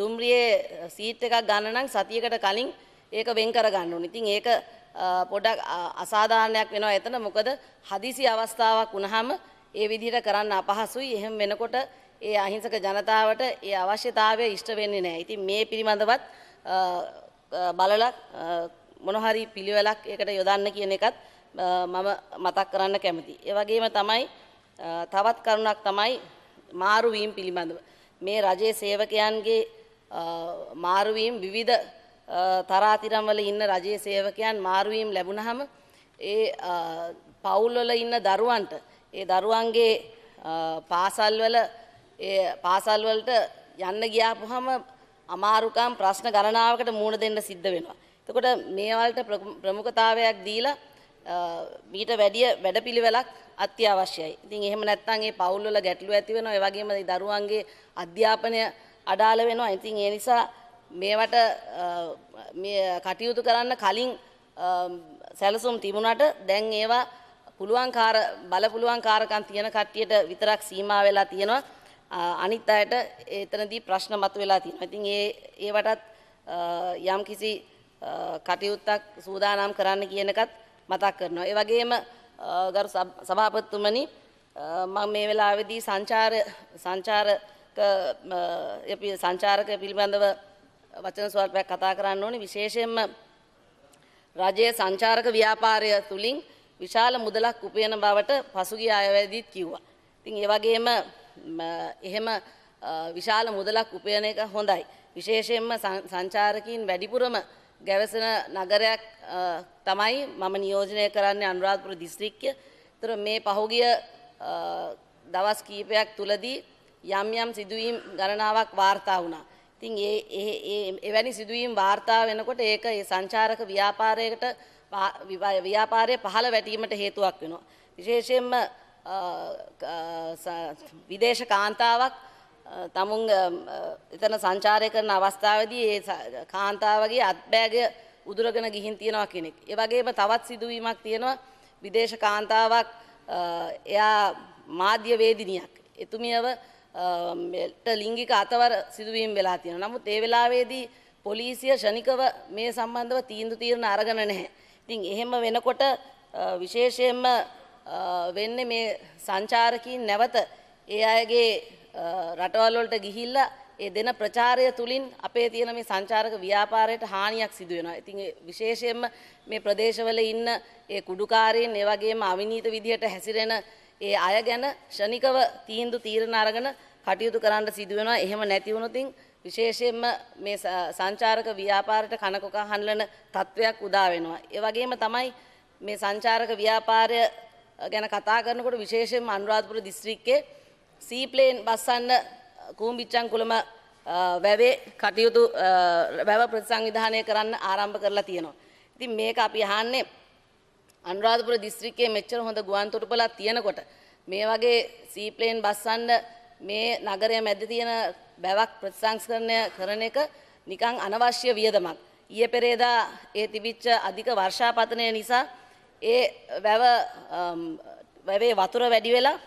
දුම්රියේ සීට් එකක් ගන්න නම් සතියකට කලින් ඒක වෙන් කර ගන්න ඕනේ. ඉතින් ඒක පොඩක් අසාධාරණයක් වෙනවා එතන. මොකද හදිසි අවස්ථාවක් වුණාම ඒ විදිහට කරන්න අපහසුයි. එහෙම වෙනකොට ඒ අහිංසක ජනතාවට ඒ අවශ්‍යතාවය ඉෂ්ට වෙන්නේ නැහැ. ඉතින් මේ පිළිබඳවත් බලලා මොනහරි පිළිවෙලක් ඒකට යොදන්න කියන එකත් මම මතක් කරන්න කැමතියි. ඒ වගේම තමයි තවත් කරුණක් තමයි මාරු වීම පිළිබඳව. මේ රජයේ සේවකයන්ගේ මාරු වීම විවිධ තරාතිරම් වල ඉන්න රජයේ සේවකයන් මාරු වීම ලැබුණාම ඒ පවුල් වල ඉන්න දරුවන්ට ඒ දරුවන්ගේ පාසල් වල ඒ පාසල් වලට යන්න ගියාපුවම අමාරුකම් ප්‍රශ්න ගණනාවකට මුහුණ දෙන්න සිද්ධ වෙනවා. එතකොට මේ වලට ප්‍රමුඛතාවයක් දීලා මීට වැඩිය වැඩපිළිවෙලක් අත්‍යවශ්‍යයි. ඉතින් එහෙම නැත්නම් ඒ පවුල් වල ගැටලු ඇති වෙනවා. ඒ වගේම දරුවන්ගේ අධ්‍යාපනය අඩාල වෙනවා. ඉතින් ඒ නිසා මේවට මේ කටයුතු කරන්න කලින් සැලසුම් තිබුණට දැන් ඒවා පුළුවන්කාර බල පුළුවන්කාරකම් තියෙන කට්ටියට විතරක් සීමා වෙලා තියෙනවා. අනිත් අයට එතනදී ප්‍රශ්න මතුවලා තියෙනවා. ඉතින් ඒ ඒවටත් යම් කිසි කටයුත්තක් සූදානම් කරන්න කියන එකත් මතක් කරනවා. ඒ වගේම ගරු සභාපතිතුමනි මම මේ වෙලාවේදී සංචාර සංචාරක සංචාරක පිළිබඳව වචන ස්වල්පයක් කතා කරන්න ඕනේ විශේෂයෙන්ම රජයේ සංචාරක ව්‍යාපාරය තුලින් විශාල මුදලක් උපයන බවට පසුගිය ආයවැයේදීත් කිව්වා. ඉතින් ඒ වගේම එහෙම විශාල මුදලක් උපයන එක හොඳයි. විශේෂයෙන්ම සංචාරකින් වැඩිපුරම ගැවසෙන නගරයක් තමයි මම නියෝජනය කරන්නේ අනුරාධපුර දිස්ත්‍රික්කය. ඒතර මේ පහුගිය දවස් කීපයක් තුලදී යම් යම් සිදුවීම් ගණනාවක් වාර්තා වුණා. ඉතින් ඒ ඒ එවැනි සිදුවීම් වාර්තා වෙනකොට ඒක ඒ සංචාරක ව්‍යාපාරයකට ව්‍යාපාරය පහළ වැටීමට හේතුවක් වෙනවා. විශේෂයෙන්ම විදේශ කාන්තාවක් තමුන් එතන සංචාරය කරන අවස්ථාවදී ඒ කාන්තාවගේ අත්බෑග උදුරගෙන ගිහින් තියෙනවා කෙනෙක්. ඒ වගේම තවත් සිදුවීමක් තියෙනවා විදේශ කාන්තාවක් එයා මාධ්‍ය වේදිනියක්. එතුමියව ලිංගික අතවර සිදුවීම් වෙලා තියෙනවා. නමුත් ඒ වෙලාවේදී පොලිසිය ෂණිකව මේ සම්බන්ධව තීන්දුව තීරණ අරගෙන නැහැ. ඉතින් එහෙම වෙනකොට විශේෂයෙන්ම වෙන්නේ මේ සංචාරකීන් නැවත ඒ අයගේ රටවල් වලට ගිහිල්ලා ඒ දෙන ප්‍රචාරය තුලින් අපේ තියෙන මේ සංචාරක ව්‍යාපාරයට හානියක් සිදු වෙනවා. ඉතින් විශේෂයෙන්ම මේ ප්‍රදේශවල ඉන්න ඒ කුඩුකාරයන් ඒ වගේම අවිනීත විදිහට හැසිරෙන ඒ අය ගැන ෂණිකව තීන්දුව තීරණ අරගෙන කටයුතු කරන්න සිදු වෙනවා. එහෙම නැති වුණොතින් විශේෂයෙන්ම මේ සංචාරක ව්‍යාපාරයට කනකොක හන්ලන තත්වයක් උදා වෙනවා. ඒ වගේම තමයි මේ සංචාරක ව්‍යාපාරය ගැන කතා කරනකොට විශේෂයෙන්ම අනුරාධපුර දිස්ත්‍රික්කයේ සීප්ලේන් බස්සන්න කූඹිච්චන් කුලම වැවේ කටයුතු වැව ප්‍රතිසංවිධානය කරන්න ආරම්භ කරලා තියෙනවා. ඉතින් මේක අපි අහන්නේ අනුරාධපුර දිස්ත්‍රික්කයේ මෙච්චර හොඳ ගුවන් තොටුපළක් තියෙනකොට මේ වගේ සීප්ලේන් බස්සන්න මේ නගරය මැද තියෙන බැවක් ප්‍රතිසංස්කරණය කරන එක නිකං අනවශ්‍ය වියදමක්. ඊයේ පෙරේදා ඒ තිබිච්ච අධික වර්ෂාපතනය නිසා ඒ වැව වැවේ වතුර වැඩි වෙලා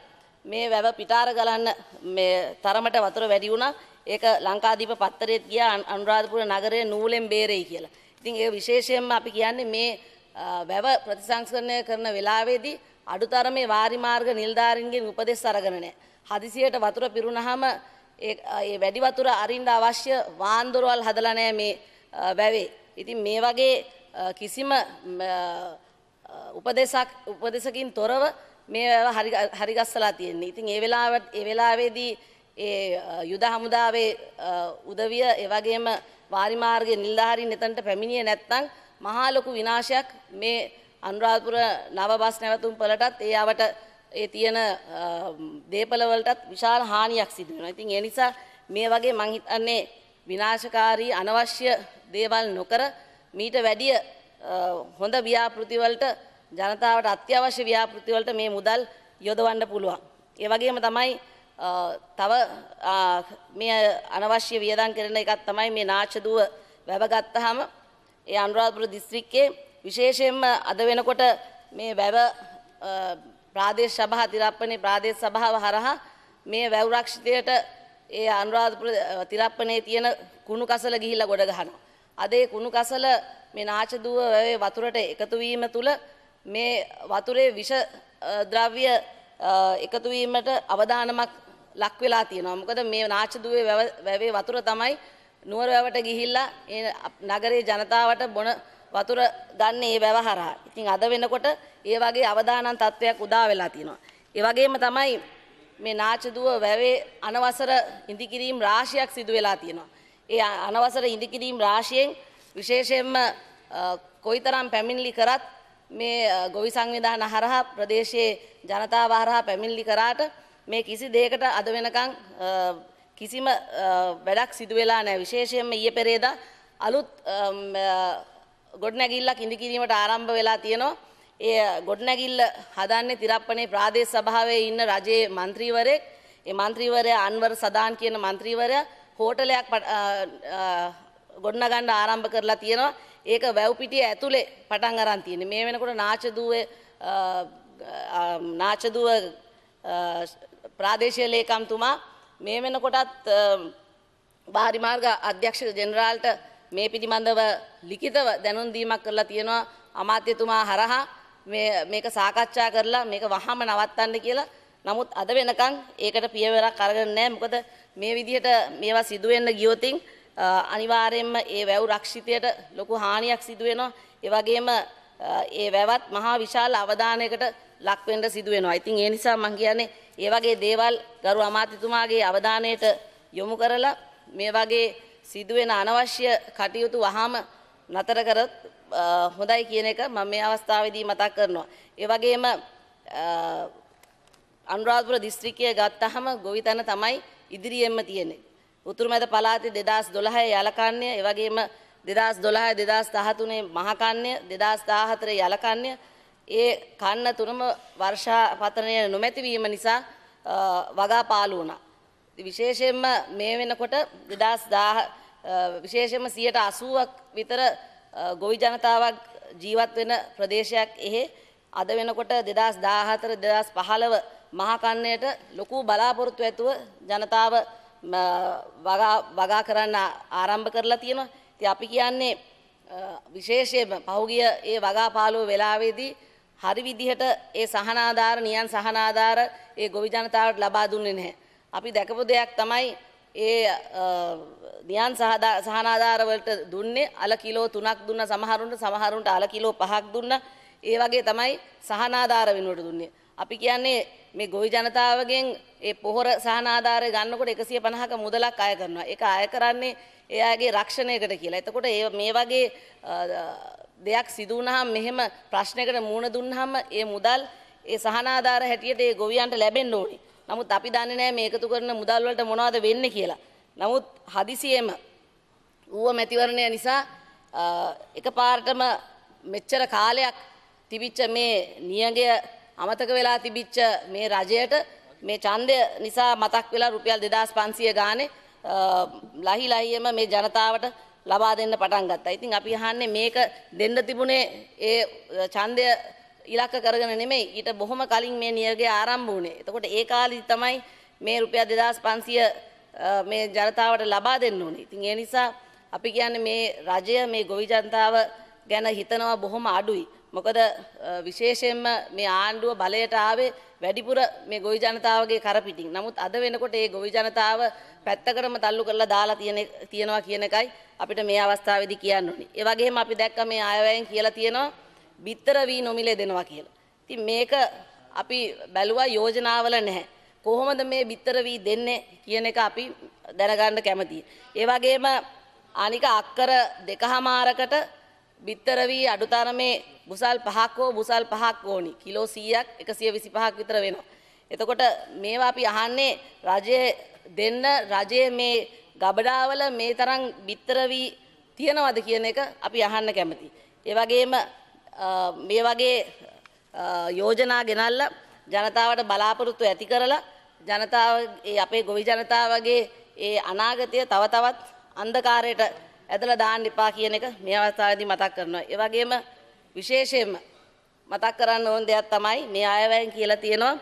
මේ වැව පිටාර ගලන්න මේ තරමට වතුර වැඩි වුණා. ඒක ලංකාදීප පත්තරේත් ගියා අනුරාධපුර නගරයේ නූලෙන් බේරෙයි කියලා. ඉතින් ඒ විශේෂයෙන්ම අපි කියන්නේ මේ වැව ප්‍රතිසංස්කරණය කරන වෙලාවේදී අඩුතරමේ වාරි මාර්ග නිලධාරීන්ගෙන් උපදෙස් අරගෙන නැහැ. හදිසියට වතුර පිරුණාම ඒ වැඩි වතුර අරින්න අවශ්‍ය වාන්දරවල් හදලා නැහැ මේ වැවේ. ඉතින් මේ වගේ කිසිම උපදේශක් උපදේශකින් තොරව මේ හරි හරිගස්සලා තියෙන්නේ. ඉතින් ඒ වෙලාවට ඒ වෙලාවේදී ඒ යුද හමුදාවේ උදවිය ඒ වගේම වාරිමාර්ගයේ නිලධාරීන් එතනට පැමිණියේ නැත්නම් මහා ලොකු විනාශයක් මේ අනුරාධපුර නව බස් නැවතුම් පළටත් ඒ අවට ඒ තියෙන දේපළ වලටත් විශාල හානියක් සිදු වෙනවා. ඉතින් ඒ නිසා මේ වගේ මං හිතන්නේ විනාශකාරී අනවශ්‍ය දේවල් නොකර මීට වැඩිය හොඳ ව්‍යාපෘතිවලට ජනතාවට අත්‍යවශ්‍ය ව්‍යාපෘතිවලට මේ මුදල් යොදවන්න පුළුවන්. ඒ වගේම තමයි තව මේ අනවශ්‍ය වියදම් කරන එකක් තමයි මේ නාචදුව වැවගත්තාම ඒ අනුරාධපුර දිස්ත්‍රික්කයේ විශේෂයෙන්ම අද වෙනකොට මේ වැව ප්‍රාදේශ සභා තිරප්පනේ ප්‍රාදේශ සභාව හරහා මේ වැව් රක්ෂිතයට ඒ අනුරාධපුර තිරප්පනේ තියෙන කුණු කසල ගිහිල්ලා ගොඩ ගහනවා. අද ඒ කුණු කසල මේ නාචදුව වතුරට එකතු වීම තුල මේ වතුරේ විෂ ද්‍රව්‍ය එකතු වීමට අවදානමක් ලක් වෙලා තියෙනවා. මොකද මේ නාචදුවේ වැවේ වතුර තමයි නුවර වැවට ගිහිල්ලා ඒ නගරයේ ජනතාවට බොන වතුර ගන්න ඒ වැව හරහා. ඉතින් අද වෙනකොට ඒ වගේ අවදානම් තත්වයක් උදා වෙලා තියෙනවා. ඒ වගේම තමයි මේ නාචදුව වැවේ අනවසර ඉඳිකිරීම් රාශියක් සිදු වෙලා තියෙනවා. ඒ අනවසර ඉඳිකිරීම් රාශියෙන් විශේෂයෙන්ම කොයිතරම් පැමිණිලි කරත් මේ ගොවි සංවිධාන හරහා ප්‍රදේශයේ ජනතාව හරහා පැමිණිලි කරාට මේ කිසි දෙයකට අද වෙනකන් කිසිම වැඩක් සිදු වෙලා නැහැ. විශේෂයෙන්ම ඊයේ පෙරේදා අලුත් ගොඩනැගිල්ලක් ඉදිකිරීමට ආරම්භ වෙලා තියෙනවා. ඒ ගොඩනැගිල්ල හදන්නේ තිරප්පනේ ප්‍රාදේශ සභාවේ ඉන්න රජයේ മന്ത്രിවරයෙක්. ඒ മന്ത്രിවරයා අන්වර් සදාන් කියන മന്ത്രിවරයා හෝටලයක් ගොඩනගන්න ආරම්භ කරලා තියෙනවා. ඒක වැව් පිටිය ඇතුලේ පටන් අරන් තියෙන්නේ. මේ වෙනකොට නාචදුවේ නාචදුව ප්‍රාදේශීය ලේකම්තුමා මේ වෙනකොටත් බාරි මාර්ග අධ්‍යක්ෂ ජෙනරාල්ට මේ පිළිබඳව ලිඛිතව දැනුම් දීමක් කරලා තියෙනවා අමාත්‍යතුමා හරහා මේ මේක සාකච්ඡා කරලා මේක වහම නවත්තන්න කියලා. නමුත් අද වෙනකන් ඒකට පියවරක් අරගෙන නැහැ. මොකද මේ විදිහට මේවා සිදු වෙන්න ගියොතින් අනිවාර්යෙන්ම ඒ වැව් රක්ෂිතයට ලොකු හානියක් සිදුවෙනවා. ඒ වගේම ඒ වැවත් මහා විශාල අවධානයකට ලක්වෙන්න සිදු වෙනවා. ඉතින් ඒ නිසා මම කියන්නේ ඒ වගේ දේවල් ගරු අමාත්‍යතුමාගේ අවධානයට යොමු කරලා මේ වගේ සිදුවෙන අනවශ්‍ය කටයුතු වහාම නතර කරොත් හොඳයි කියන එක මම මේ අවස්ථාවේදී මතක් කරනවා. ඒ වගේම අනුරාධපුර දිස්ත්‍රික්කය ගත්තහම ගොවිතැන තමයි ඉදිරියෙන්ම තියෙන්නේ. උතුරුමැද පළාතේ 2012 යලකන්‍ය, ඒ වගේම 2012 2013 මහකන්‍ය, 2014 යලකන්‍ය ඒ කන්න තුනම වර්ෂා පතනය නොමැතිවීම නිසා වගා පාලු වුණා. විශේෂයෙන්ම මේ වෙනකොට 2010 විශේෂයෙන්ම 80ක් විතර ගොවි ජනතාවක් ජීවත් වෙන ප්‍රදේශයක් එහෙ අද වෙනකොට 2014 2015 මහා කන්නයට ලොකු බලාපොරොත්තු ඇතුව ජනතාව වගා කරන්න ආරම්භ කරලා තියෙනවා. ඉතින් අපි කියන්නේ විශේෂයෙන්ම පහුගිය ඒ වගා පාළුව වෙලාවේදී හරි විදිහට ඒ සහනාධාර නියන් සහනාධාර ඒ ගොවි ජනතාවට ලබා දුන්නේ නැහැ. අපි දැකපු දෙයක් තමයි ඒ නියන් සහනාධාර වලට දුන්නේ අල කිලෝ 3ක් දුන්න සමහරුන්ට සමහරුන්ට අල කිලෝ 5ක් දුන්න. ඒ වගේ තමයි සහනාධාර වෙනුවට දුන්නේ. අපි කියන්නේ මේ ගොවි ජනතාවගෙන් ඒ පොහොර සහනාධාරය ගන්නකොට 150ක මුදලක් අය කරනවා. ඒක අය කරන්නේ එයාගේ රක්ෂණයකට කියලා. එතකොට මේ වගේ දෙයක් සිදු වුණාම මෙහෙම ප්‍රශ්නයකට මුහුණ දුන්නාම ඒ මුදල් ඒ සහනාධාර හැටියට ඒ ගොවියන්ට ලැබෙන්න ඕනේ. නමුත් අපි දන්නේ නැහැ මේ එකතු කරන මුදල් වලට මොනවද වෙන්නේ කියලා. නමුත් හදිසියෙම ඌව මැතිවරණය නිසා එකපාරටම මෙච්චර කාලයක් තිබිච්ච මේ නියඟය අමතක වෙලා තිබිච්ච මේ රජයට මේ ඡන්දය නිසා මතක් වෙලා රුපියල් 2500 ගානේ ලහි ලහියම මේ ජනතාවට ලබා දෙන්න පටන් ගත්තා. ඉතින් අපි අහන්නේ මේක දෙන්න තිබුණේ ඒ ඡන්දය ඉලක්ක කරගෙන නෙමෙයි ඊට බොහොම කලින් මේ නියර්ගය ආරම්භ වුණේ. එතකොට ඒ කාලෙදි තමයි මේ රුපියල් 2500 මේ ජනතාවට ලබා දෙන්න ඕනේ. ඉතින් ඒ නිසා අපි කියන්නේ මේ රජය මේ ගොවි ජනතාව ගැන හිතනවා බොහොම අඩුයි. මොකද විශේෂයෙන්ම මේ ආණ්ඩුව බලයට ආවේ වැඩිපුර මේ ගොවි ජනතාවගේ කරපිටින්. නමුත් අද වෙනකොට ඒ ගොවි ජනතාව පැත්තකටම තල්ලු කරලා දාලා තියෙන තියනවා කියන එකයි අපිට මේ අවස්ථාවේදී කියන්න ඕනේ. ඒ වගේම අපි දැක්ක මේ ආයවැයෙන් කියලා තියෙනවා බිත්තර වී නොමිලේ දෙනවා කියලා. ඉතින් මේක අපි බැලුවා යෝජනාවල නැහැ. කොහොමද මේ බිත්තර වී දෙන්නේ කියන එක අපි දැනගන්න කැමතියි. ඒ වගේම අනික අක්කර දෙකහමාරකට බිත්තර වී අඩු තරමේ බුසල් පහක් හෝ බුසල් පහක් ඕනි. කිලෝ 100ක් 125ක් විතර වෙනවා. එතකොට මේවා අපි අහන්නේ රජයේ දෙන්න රජයේ මේ ගබඩාවල මේ තරම් බිත්තර වී තියනවද කියන එක අපි අහන්න කැමතියි. ඒ වගේම මේ වගේ යෝජනා ගෙනල්ලා ජනතාවට බලාපොරොත්තු ඇති කරලා ජනතාව අපේ ගොවි ජනතාවගේ ඒ අනාගතය තව තවත් අන්ධකාරයට ඇදලා දාන්න එපා කියන එක මේ අවස්ථාවේදී මතක් කරනවා. ඒ වගේම විශේෂයෙන්ම මතක් කරන්න ඕන දෙයක් තමයි මේ අයවැයෙන් කියලා තියෙනවා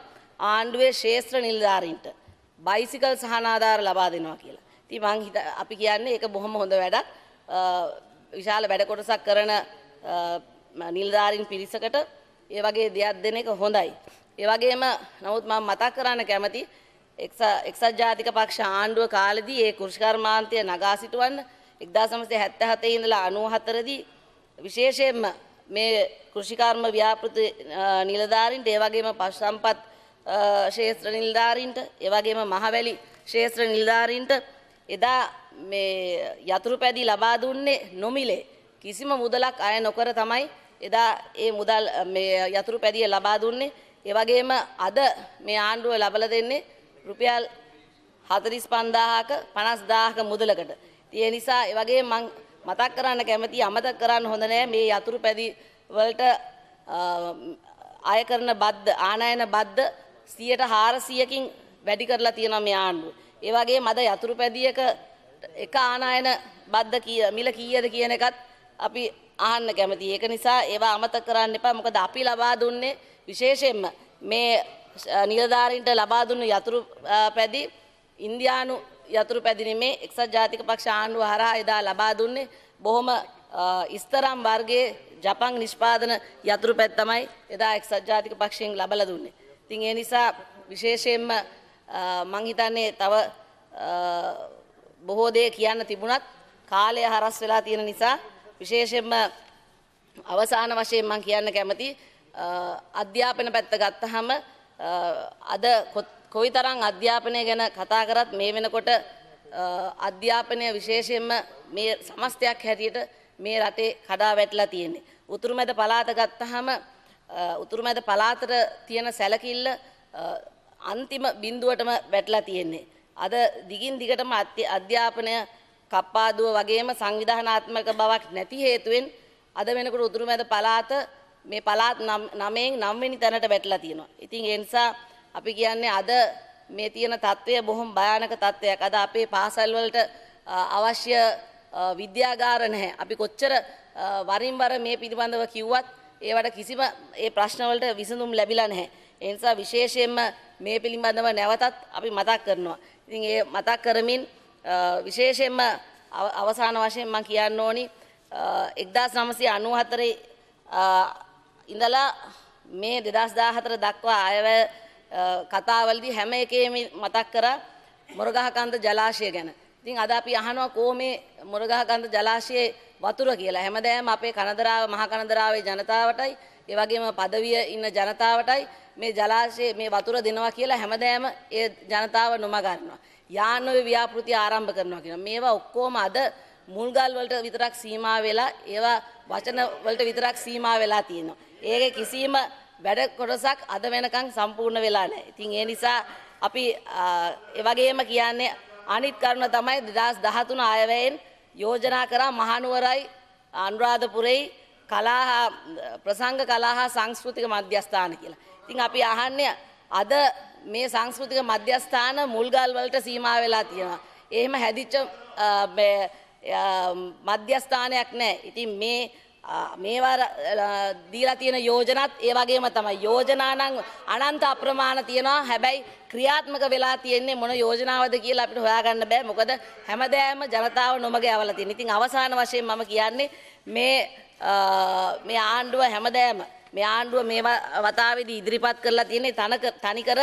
ආණ්ඩුවේ ශේෂ්ත්‍ර නිලධාරීන්ට බයිසිකල් සහනාධාර ලබා දෙනවා කියලා. ඉතින් මං අපි කියන්නේ ඒක බොහොම හොඳ වැඩක්. විශාල වැඩ කොටසක් කරන නිලධාරීන් පිරිසකට ඒ වගේ දෙයක් දෙන එක හොඳයි. ඒ වගේම නමුත් මම මතක් කරන්න කැමති එක්සත් ජාතික පක්ෂ ආණ්ඩුව කාලෙදී ඒ කෘෂිකර්මාන්තය නගා සිටවන්න 1977 ඉඳලා 94 දී විශේෂයෙන්ම මේ කෘෂිකර්ම ව්‍යාපෘති නිලධාරීන්ට ඒ වගේම පශු සම්පත් ශේත්‍ර නිලධාරීන්ට ඒ වගේම මහවැලි ශේත්‍ර නිලධාරීන්ට එදා මේ යතුරු පැදි ලබා දුන්නේ නොමිලේ කිසිම මුදලක් අය නොකර තමයි එදා ඒ මුදල් මේ යතුරු පැදිය ලබා දුන්නේ ඒ වගේම අද මේ ආණ්ඩුව ලබලා දෙන්නේ රුපියල් 45000ක 50000ක මුදලකට ඒ නිසා ඒ වගේ මං මතක් කරන්න කැමතියි අමතක කරන්න හොඳ නෑ මේ යතුරු පැදි වලට අය කරන බද්ද ආනයන බද්ද 100%කින් වැඩි කරලා තියෙනවා මේ ආණ්ඩුව. ඒ වගේ මද යතුරු පැදියක එක ආනයන බද්ද කීය මිල කීයද කියන එකත් අපි අහන්න කැමතියි. ඒක නිසා ඒවා අමතක කරන්න එපා. මොකද අපි ලබා දුන්නේ විශේෂයෙන්ම මේ නිලධාරීන්ට ලබා දුන්න යතුරු පැදි ඉන්දියානු යතුරු පැදිණීමේ එක්සත් ජාතික පක්ෂ ආණ්ඩුව හරහා එදා ලබා දුන්නේ බොහොම ඉස්තරම් වර්ගයේ ජපන් නිෂ්පාදන යතුරු පැත් තමයි එදා එක්සත් ජාතික පක්ෂයෙන් ලබලා දුන්නේ. ඉතින් ඒ නිසා විශේෂයෙන්ම මං හිතන්නේ තව බොහෝ දේ කියන්න තිබුණත් කාලය හරස් වෙලා තියෙන නිසා විශේෂයෙන්ම අවසාන වශයෙන් මං කියන්න කැමති අධ්‍යාපන පැත්ත ගත්තහම අද කොත් කොයිතරම් අධ්‍යාපනය ගැන කතා කරත් මේ වෙනකොට අධ්‍යාපනය විශේෂයෙන්ම මේ සමස්තයක් හැටියට මේ රටේ කඩා වැටලා තියෙන්නේ. උතුරුමැද පළාත ගත්තාම උතුරුමැද පළාතට තියෙන සැලකිල්ල අන්තිම බිඳුවටම වැටලා තියෙන්නේ. අද දිගින් දිගටම අධ්‍යාපනය කප්පාදුව වගේම සංවිධානාත්මක බවක් නැති හේතුවෙන් අද වෙනකොට උතුරුමැද පළාත මේ පළාත් නමයෙන් නම්වෙනි තැනට වැටලා තියෙනවා. ඉතින් ඒ නිසා අපි කියන්නේ අද මේ තියෙන තත්ත්වය බොහොම භයානක තත්ත්වයක්. අද අපේ පාසල් වලට අවශ්‍ය විද්‍යාගාර නැහැ. අපි කොච්චර වරින් වර මේ පිළිබඳව කිව්වත් ඒවට කිසිම ඒ ප්‍රශ්න වලට විසඳුම් ලැබිලා නැහැ. ඒ නිසා විශේෂයෙන්ම මේ පිළිබඳව නැවතත් අපි මතක් කරනවා. ඉතින් ඒ මතක් කරමින් විශේෂයෙන්ම අවසාන වශයෙන් මම කියන්න ඕනි 1994 ඉඳලා මේ 2014 දක්වා අයවැය කතාවලදී හැම එකේම මතක් කරා මොරගහකන්ද ජලාශය ගැන. ඉතින් අද අපි අහනවා කොහොමේ මොරගහකන්ද ජලාශයේ වතුර කියලා. හැමදාම අපේ කනදරාව මහ කනදරාවේ ජනතාවටයි ඒ වගේම පදවිය ඉන්න ජනතාවටයි මේ ජලාශයේ මේ වතුර දෙනවා කියලා හැමදාම ඒ ජනතාව නොමගන්නවා. යානවේ ව්‍යාපෘති ආරම්භ කරනවා කියනවා. මේවා ඔක්කොම අද මුල්ගල් වලට විතරක් සීමා වෙලා ඒවා වචන වලට විතරක් සීමා වෙලා තියෙනවා. ඒකේ කිසිම වැඩ කොටසක් අද වෙනකං සම්පූර්ණ වෙලා නෑ. ඉතින් ඒ නිසා අපි එවගේම කියන්නේ අනිත් කරුණ තමයි දෙදස් දහතුන අයවයෙන් යෝජනා කරා මහනුවරයි අනුරාධපුරෙයි කලාහා ප්‍රසංග කලාහා සංස්කෘතික මධ්‍යස්ථාන කියලා. ඉතින් අපි අහන්නේ අද මේ සංස්කෘතික මධ්‍යස්ථාන මුල්ගල් වලට සීමා වෙලා තියෙනවා. එහෙම හැදිච්ච මධ්‍යස්ථානයක් නැහැ. ඉතින් මේ මේවා දීලා තියෙන යෝජනත් ඒ වගේම තමයි යෝජනා නම් අනන්ත අප්‍රමාණ තියෙනවා හැබැයි ක්‍රියාත්මක වෙලා තියෙන්නේ මොන යෝජනාවද කියලා අපිට හොයාගන්න බෑ මොකද හැමදෑම ජනතාව නොමග යවලා තියෙන. ඉතින් අවසාන වශයෙන් මම කියන්නේ මේ මේ ආණ්ඩුව හැමදෑම මේ ආණ්ඩුව මේ වතාවේදී ඉදිරිපත් කරලා තියෙන්නේ තනක තනිකර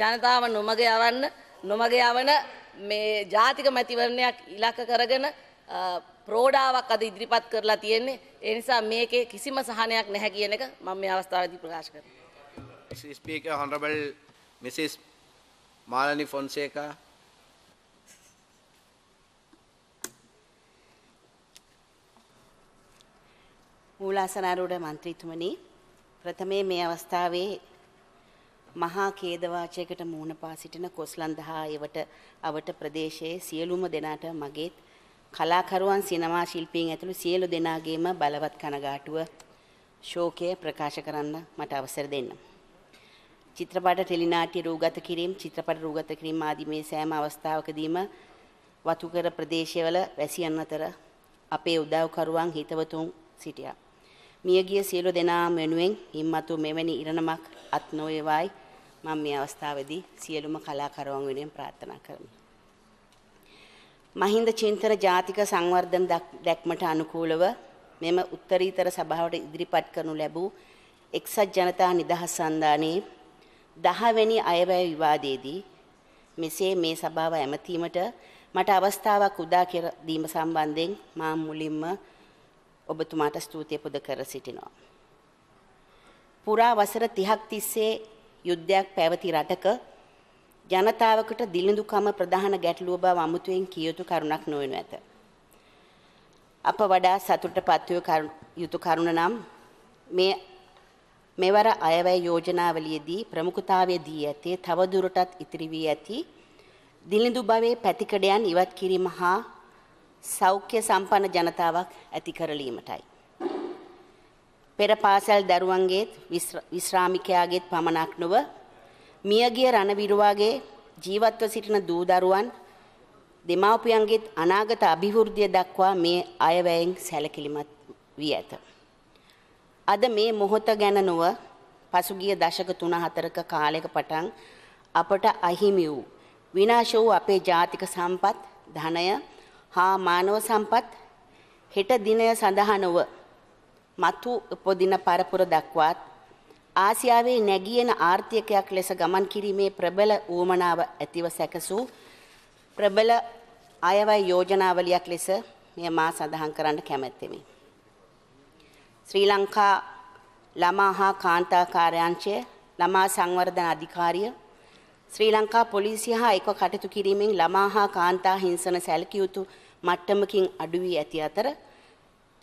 ජනතාව නොමග යවන්න නොමග යවන මේ ජාතික මැතිවරණයක් ඉලක්ක කරගෙන ප්‍රෝඩාවක් අද ඉදිරිපත් කරලා තියෙන්නේ ඒ නිසා මේකේ කිසිම සහනයක් නැහැ කියන එක මම මේ අවස්ථාවේදී ප්‍රකාශ කරනවා speaker honorable mrs Malani Fonseka මූලාසනාරූඪ മന്ത്രിතුමනි ප්‍රථමේ මේ අවස්ථාවේ මහා කේදවාචයකට මූණ පා සිටින කොස්ලන්දහා එවට අවට ප්‍රදේශයේ සියලුම දෙනාට මගේත් කලාකරුවන් සිනමා ශිල්පීන් ඇතුළු සියලු දෙනාගේම බලවත් කනගාටුව ශෝකය ප්‍රකාශ කරන්න මට අවසර දෙන්න. චිත්‍රපට ටෙලිනාට්‍ය රූගත කිරීම, චිත්‍රපට රූගත කිරීම ආදී මේ සෑම අවස්ථාවකදීම වතුකර ප්‍රදේශවල වැසියන් අතර අපේ උදව්කරුවන් හිතවතුන් සිටියා. මියගිය සියලු දෙනා වෙනුවෙන් හිම්මතු මෙවැනි ඉරණමක් අත් නොවේවායි මම මේ අවස්ථාවේදී සියලුම කලාකරුවන් වෙනුවෙන් ප්‍රාර්ථනා කරමි. මහින්ද චින්තන ජාතික සංවර්ධන දැක්මට අනුකූලව මෙම උත්තරීතර සභාවට ඉදිරිපත් කරනු ලැබූ එක්සත් ජනතා නිදහස් සන්ධානයේ දහවැනි අයවැය විවාදයේදී මෙසේ මේ සභාව ඇමතීමට මට අවස්ථාවක් උදා කර දීම සම්බන්ධයෙන් මා මුලින්ම ඔබතුමාට ස්තුතිය පුද කර සිටිනවා. පුරා වසර 30ක් තිස්සේ යුද්ධයක් පැවති රටක ජනතාවකට දිළිඳුකම ප්‍රධාන ගැටලුව බව අමුතුවෙන් කිය යුතු කරුණක් නොවනු ඇත. අප වඩා සතුට පත්වය යුතු කරුණ නම් මේ මෙවර අයවැය යෝජනාවලියදී ප්‍රමුඛතාවය දී ඇත්තේ තවදුරටත් ඉතිරි වී ඇති දිළිඳු භවයේ පැතිකඩයන් ඉවත් කිරීම හා සෞඛ්‍ය සම්පන්න ජනතාවක් ඇති කරලීමටයි. පෙර පාසල් දරුවන්ගේත් විශ්‍රාමිකයාගේත් පමණක් නොව මියගිය රණවිරුවාගේ ජීවත්ව සිටින දූ දරුවන් දෙමාපියන්ගේත් අනාගත අභිවෘද්ධිය දක්වා මේ අයවැයෙන් සැලකිලිමත් වී ඇත. අද මේ මොහොත ගැන නොව පසුගිය දශක 3-4ක කාලයක පටන් අපට අහිමි වූ විනාශ වූ අපේ ජාතික සම්පත්, ධනය හා මානව සම්පත් හෙට දිනය සඳහා නොව මතු උපදින පරපුර දක්වාත් ආසියාවේ නැගියන ආර්ථිකයක් ලෙස ගමන් කිරීමේ ප්‍රබල ඌමනාව ඇතිව සැකසූ ප්‍රබල අයවැය යෝජනාවලියක් ලෙස මෙය මා සඳහන් කරන්න කැමැත්තෙමි. ශ්‍රී ලංකා ළමා හා කාන්තා කාර්යාංශය ළමා සංවර්ධන අධිකාරිය ශ්‍රී ලංකා පොලිසිය හා එක්ව කටයුතු කිරීමෙන් ළමා හා කාන්තා හිංසන සැලකිය යුතු මට්ටමකින් අඩු වී ඇති අතර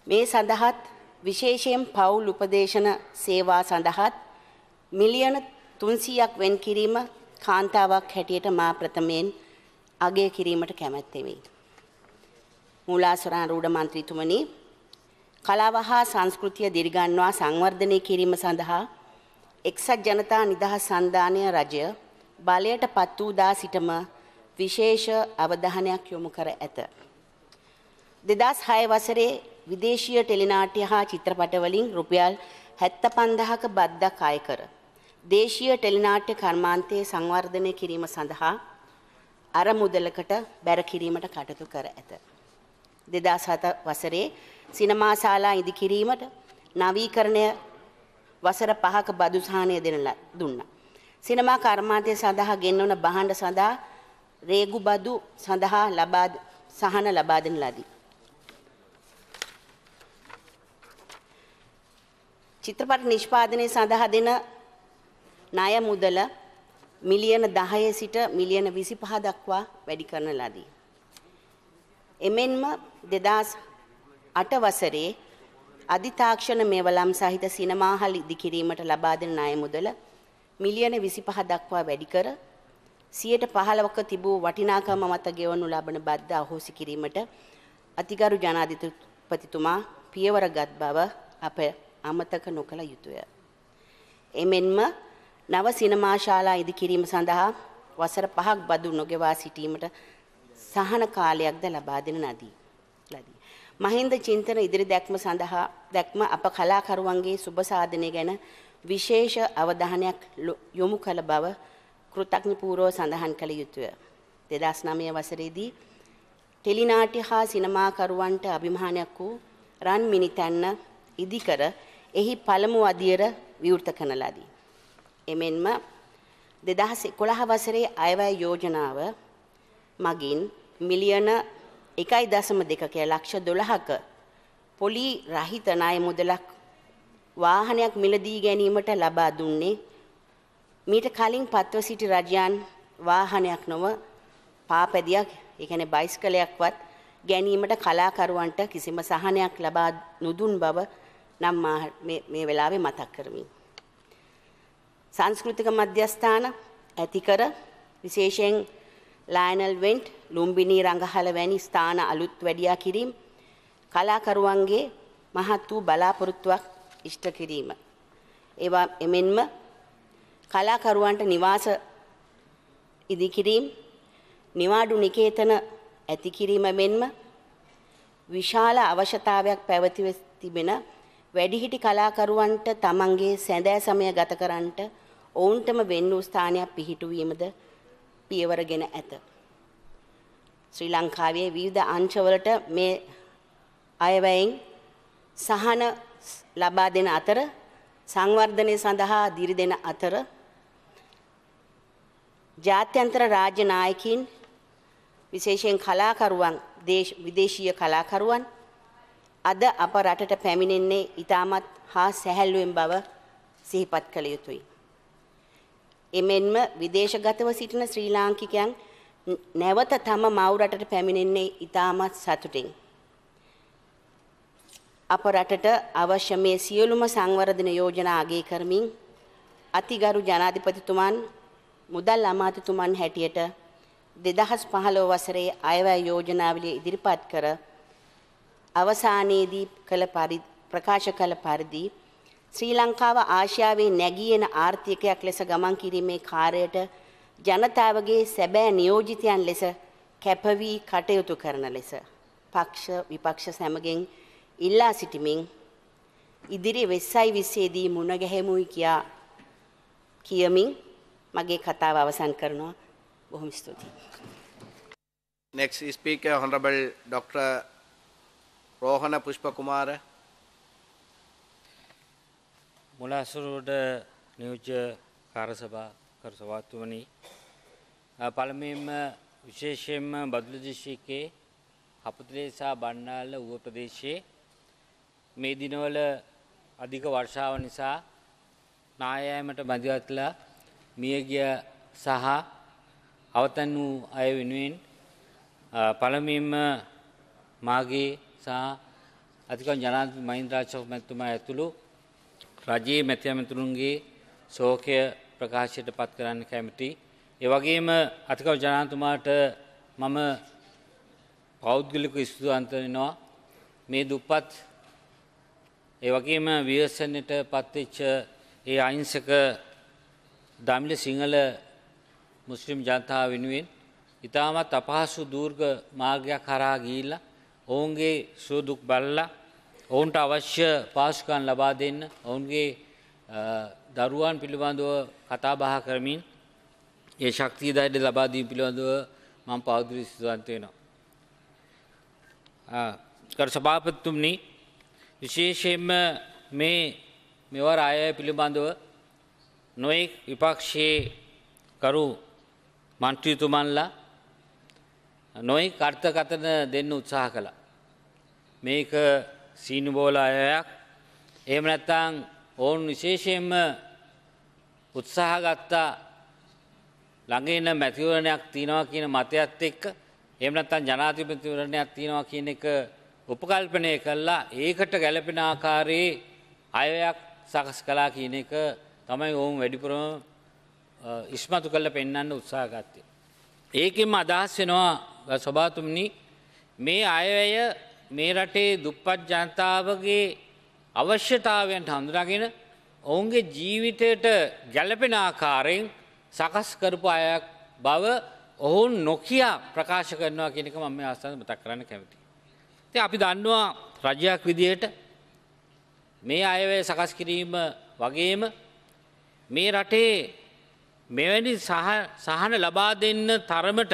මේ සඳහාත් විශේෂයෙන් පවුල් උපදේශන සේවා සඳහාත් මිලියන 300ක් වෙන් කිරීම කාන්තාවක් හැටියට මා ප්‍රථමයෙන් අගය කිරීමට කැමැත්තෙමි. මූලාසරණ රූඪ මන්ත්‍රීතුමනි කලාව හා සංස්කෘතිය දිරිගන්වා සංවර්ධනය කිරීම සඳහා එක්සත් ජනතා නිදහස් සන්ධානය රජය බලයට පත් වූ දා සිටම විශේෂ අවධානයක් යොමු කර ඇත. 2006 වසරේ විදේශීය ටෙලිනාට්‍ය හා චිත්‍රපටවලින් රුපියල් 75000ක බද්දක් අය කර දේශීය ටෙලිනාට්‍ය කර්මාන්තයේ සංවර්ධනය කිරීම සඳහා අර මුදලකට බැර කිරීමට කටයුතු කර ඇත. 2007 වසරේ සිනමා ශාලා ඉදිකිරීමට නවීකරණය වසර 5ක බදු සහනය දෙනලා දුන්නා. සිනමා කර්මාන්තය සඳහා ගෙන්වන බහඬ සඳහා රේගු බදු සඳහා ලබා සහන ලබා දෙන ලදී. චිත්‍රපට නිෂ්පාදනය සඳහා දෙන ණය මුදල මිලියන 10 සිට මිලියන 25 දක්වා වැඩි කරන ලදී. එමෙන්ම 2008 වසරේ අධිතාක්ෂණ මෙවලම් සහිත සිනමාහල් ඉදිකිරීමට ලබා දෙන ණය මුදල මිලියන 25 දක්වා වැඩි කර 115ක තිබූ වටිනාකම මත ගෙවනු ලබන බද්ද අහෝසි කිරීමට අතිගරු ජනාධිපතිතුමා පියවර ගත් බව අප අමතක නොකළ යුතුය. එමෙන්ම නව සිනමා ශාලා ඉදිකිරීම සඳහා වසර 5ක් බදු නොගෙවා සිටීමට සහන කාලයක්ද ලබා දෙන නදී. මහින්ද චින්තන ඉදිරි දැක්ම සඳහා දැක්ම අප කලාකරුවන්ගේ සුබ සාධනය ගැන විශේෂ අවධානයක් යොමු කළ බව කෘතඥ පූර්ව සඳහන් කළ යුතුය. 2009 වසරේදී ටෙලිනාට්‍ය හා සිනමාකරුවන්ට අභිමානයක් වූ රන් මිනිතැන්න ඉදිකර එහි පළමු අදියර විවෘත කරන ලදී. එමෙන්ම 2011 වසරේ අයවැය යෝජනාව මගින් මිලියන 1.2ක ලක්ෂ 12ක පොලි රහිත ණය මුදලක් වාහනයක් මිලදී ගැනීමට ලබා දුන්නේ මීට කලින් පත්ව සිටි රජයන් වාහනයක් නොව පාපැදියක් ඒ කියන්නේ බයිස්කලයක්වත් ගැනීමට කලාකරුවන්ට කිසිම සහනයක් ලබා නොදුන් බව නම් මේ වෙලාවේ මතක් කරමි. සංස්කෘතික මධ්‍යස්ථාන ඇතිකර විශේෂයෙන් ලයනල් වෙන්ට් ලුම්බිනී රඟහල වැනි ස්ථාන අලුත් වැඩියා කිරීම කලාකරුවන්ගේ මහත් වූ බලාපොරොත්තුවක් ඉෂ්ට කිරීම. ඒවා එමෙන්ම කලාකරුවන්ට නිවාස ඉදිකිරීම නිවාඩු නිකේතන ඇති කිරීම මෙන්ම විශාල අවශ්‍යතාවයක් පැවතිව තිබෙන වැඩිහිටි කලාකරුවන්ට තමන්ගේ සැඳෑ සමය ගත කරන්නට ඔවුන්ටම වෙන් වූ ස්ථානයක් පිහිටුවීමද පියවරගෙන ඇත. ශ්‍රී ලංකාවේ විවිධ අංශවලට මේ අයවැයෙන් සහන ලබා දෙන අතර සංවර්ධනය සඳහා දිරි දෙන අතර ජාත්‍යන්තර රාජ්‍ය නායකයින් විශේෂයෙන් කලාකරුවන් විදේශීය කලාකරුවන් අද අප රටට පැමිණෙන්නේ ඊටමත් හා සැහැල්ලුවෙන් බව සිහිපත් කළ යුතුයි. එමෙන්ම විදේශගතව සිටින ශ්‍රී ලාංකිකයන් නැවත තම මව් රටට පැමිණෙන්නේ ඊටමත් සතුටින්. අප රටට අවශ්‍ය මේ සියලුම සංවර්ධන යෝජනා අගය කරමින් අතිගරු ජනාධිපතිතුමන් මුදල් අමාත්‍යතුමන් හැටියට 2015 වසරේ අයවැය යෝජනාවලිය ඉදිරිපත් කර අවසානයේදී කළ ප්‍රකාශ කළ පරිදි ශ්‍රී ලංකාව ආසියාවේ නැගී එන ආර්ථිකයක් ලෙස ගමන් කිරීමේ කාර්යයට ජනතාවගේ සැබෑ නියෝජිතයන් ලෙස කැපවී කටයුතු කරන ලෙස පක්ෂ විපක්ෂ සමගින් ඉල්ලා සිටිමින් ඉදිරි වෙස්සයි විස්සේදී මුණ ගැහෙමුයි කියා කියමින් මගේ කතාව අවසන් කරනවා බොහොම ස්තුතියි. Next speaker Honorable Dr. Rohana පුෂ්ප කුමාර මුලාසුරුවට නියෝජ්‍ය කාර්යසභා කරසවාතුමනි පළමුවෙන්ම විශේෂයෙන්ම බදුලු දිස්ත්‍රික්කයේ හපුතුලේ සහ බණ්ඩාල ඌව ප්‍රදේශයේ මේ දිනවල අධික වර්ෂාව නිසා නායෑමට මැදිවත්ලා මියගිය සහ අවතන් වූ අය වෙනුවෙන් පළමුවෙන්ම මාගේ සහ අධිකරණ ජනාධිපති මහින්දාචාර්ය මහතුමා ඇතුළු රජයේ මැති ඇමතුරුන්ගේ ශෝකය ප්‍රකාශයට පත් කරන්න කැමති. ඒ වගේම අධිකරණ ජනාධිපතිතුමාට මම පෞද්ගලික ස්තුතිවන්ත වෙනවා. මේ දුප්පත් ඒ වගේම විවසනයට පත්වෙච්ච ඒ අහිංසක දමිළ සිංහල මුස්ලිම් ජනතාව වෙනුවෙන් ඉතාමත් අපහසු දූර්ග මාර්ගයක් කරා ගිහිල්ලා ඔවුන්ගේ සූදුක් බල්ලා ඔවුන්ට අවශ්‍ය පාසුකන් ලබා දෙන්න ඔවුන්ගේ දරුවන් පිළිබඳව කතාබහ කරමින් ඒ ශක්තිය දයට ලබාදී පිළිබඳව මං පෞදුරි සිදුවන්තයනවා. කර සභාපත්තුම්නි විශේෂයෙන්ම මේ මෙවර අය පිළිබඳව නොයෙක් විපක්ෂයේ කරු මන්ත්‍රීතුමන්ලා නොයි කර්ථකතන දෙන්න උත්සාහ කළා. මේක සීනුබෝල අයයක් එහෙම නැත්තං ඔවුන් විශේෂයෙන්ම උත්සාහ ගත්තා ළඟන්න මැතිවරණයක් තියෙනවා කියන මතයත් එක්ක එහෙම නැත්තං ජනාතිපතිවරණයක් තියෙනවා කියන එක උපකල්පනය කළා ඒකට ගැලපෙන ආකාරයේ අයවයක් සකස් කලා කියන එක තමයි ඔවුන් වැඩිපුරම ඉස්මතු කල්ල පෙන්න්න උත්සා ගත්තය. ඒකෙම අදහස් වෙනවා ස්වභාතුමනි මේ අයවැය මේ රටේ දුප්පත් ජනතාවගේ අවශ්‍යතාවයන්ට හඳුනාගෙන ඔවුන්ගේ ජීවිතයට ගැලපෙන ආකාරයෙන් සකස් කරපු අයක් බව ඔවුන් නොකියා ප්‍රකාශ කරනවා කෙනෙක මම මේ අවස්ථාවේ මතක් කරන්න කැමතියි. ඉතින් අපි දන්නවා රජයක් විදියට මේ අයවැය සකස් කිරීම වගේම මේ රටේ මෙවැනි සහන ලබා දෙන්න තරමට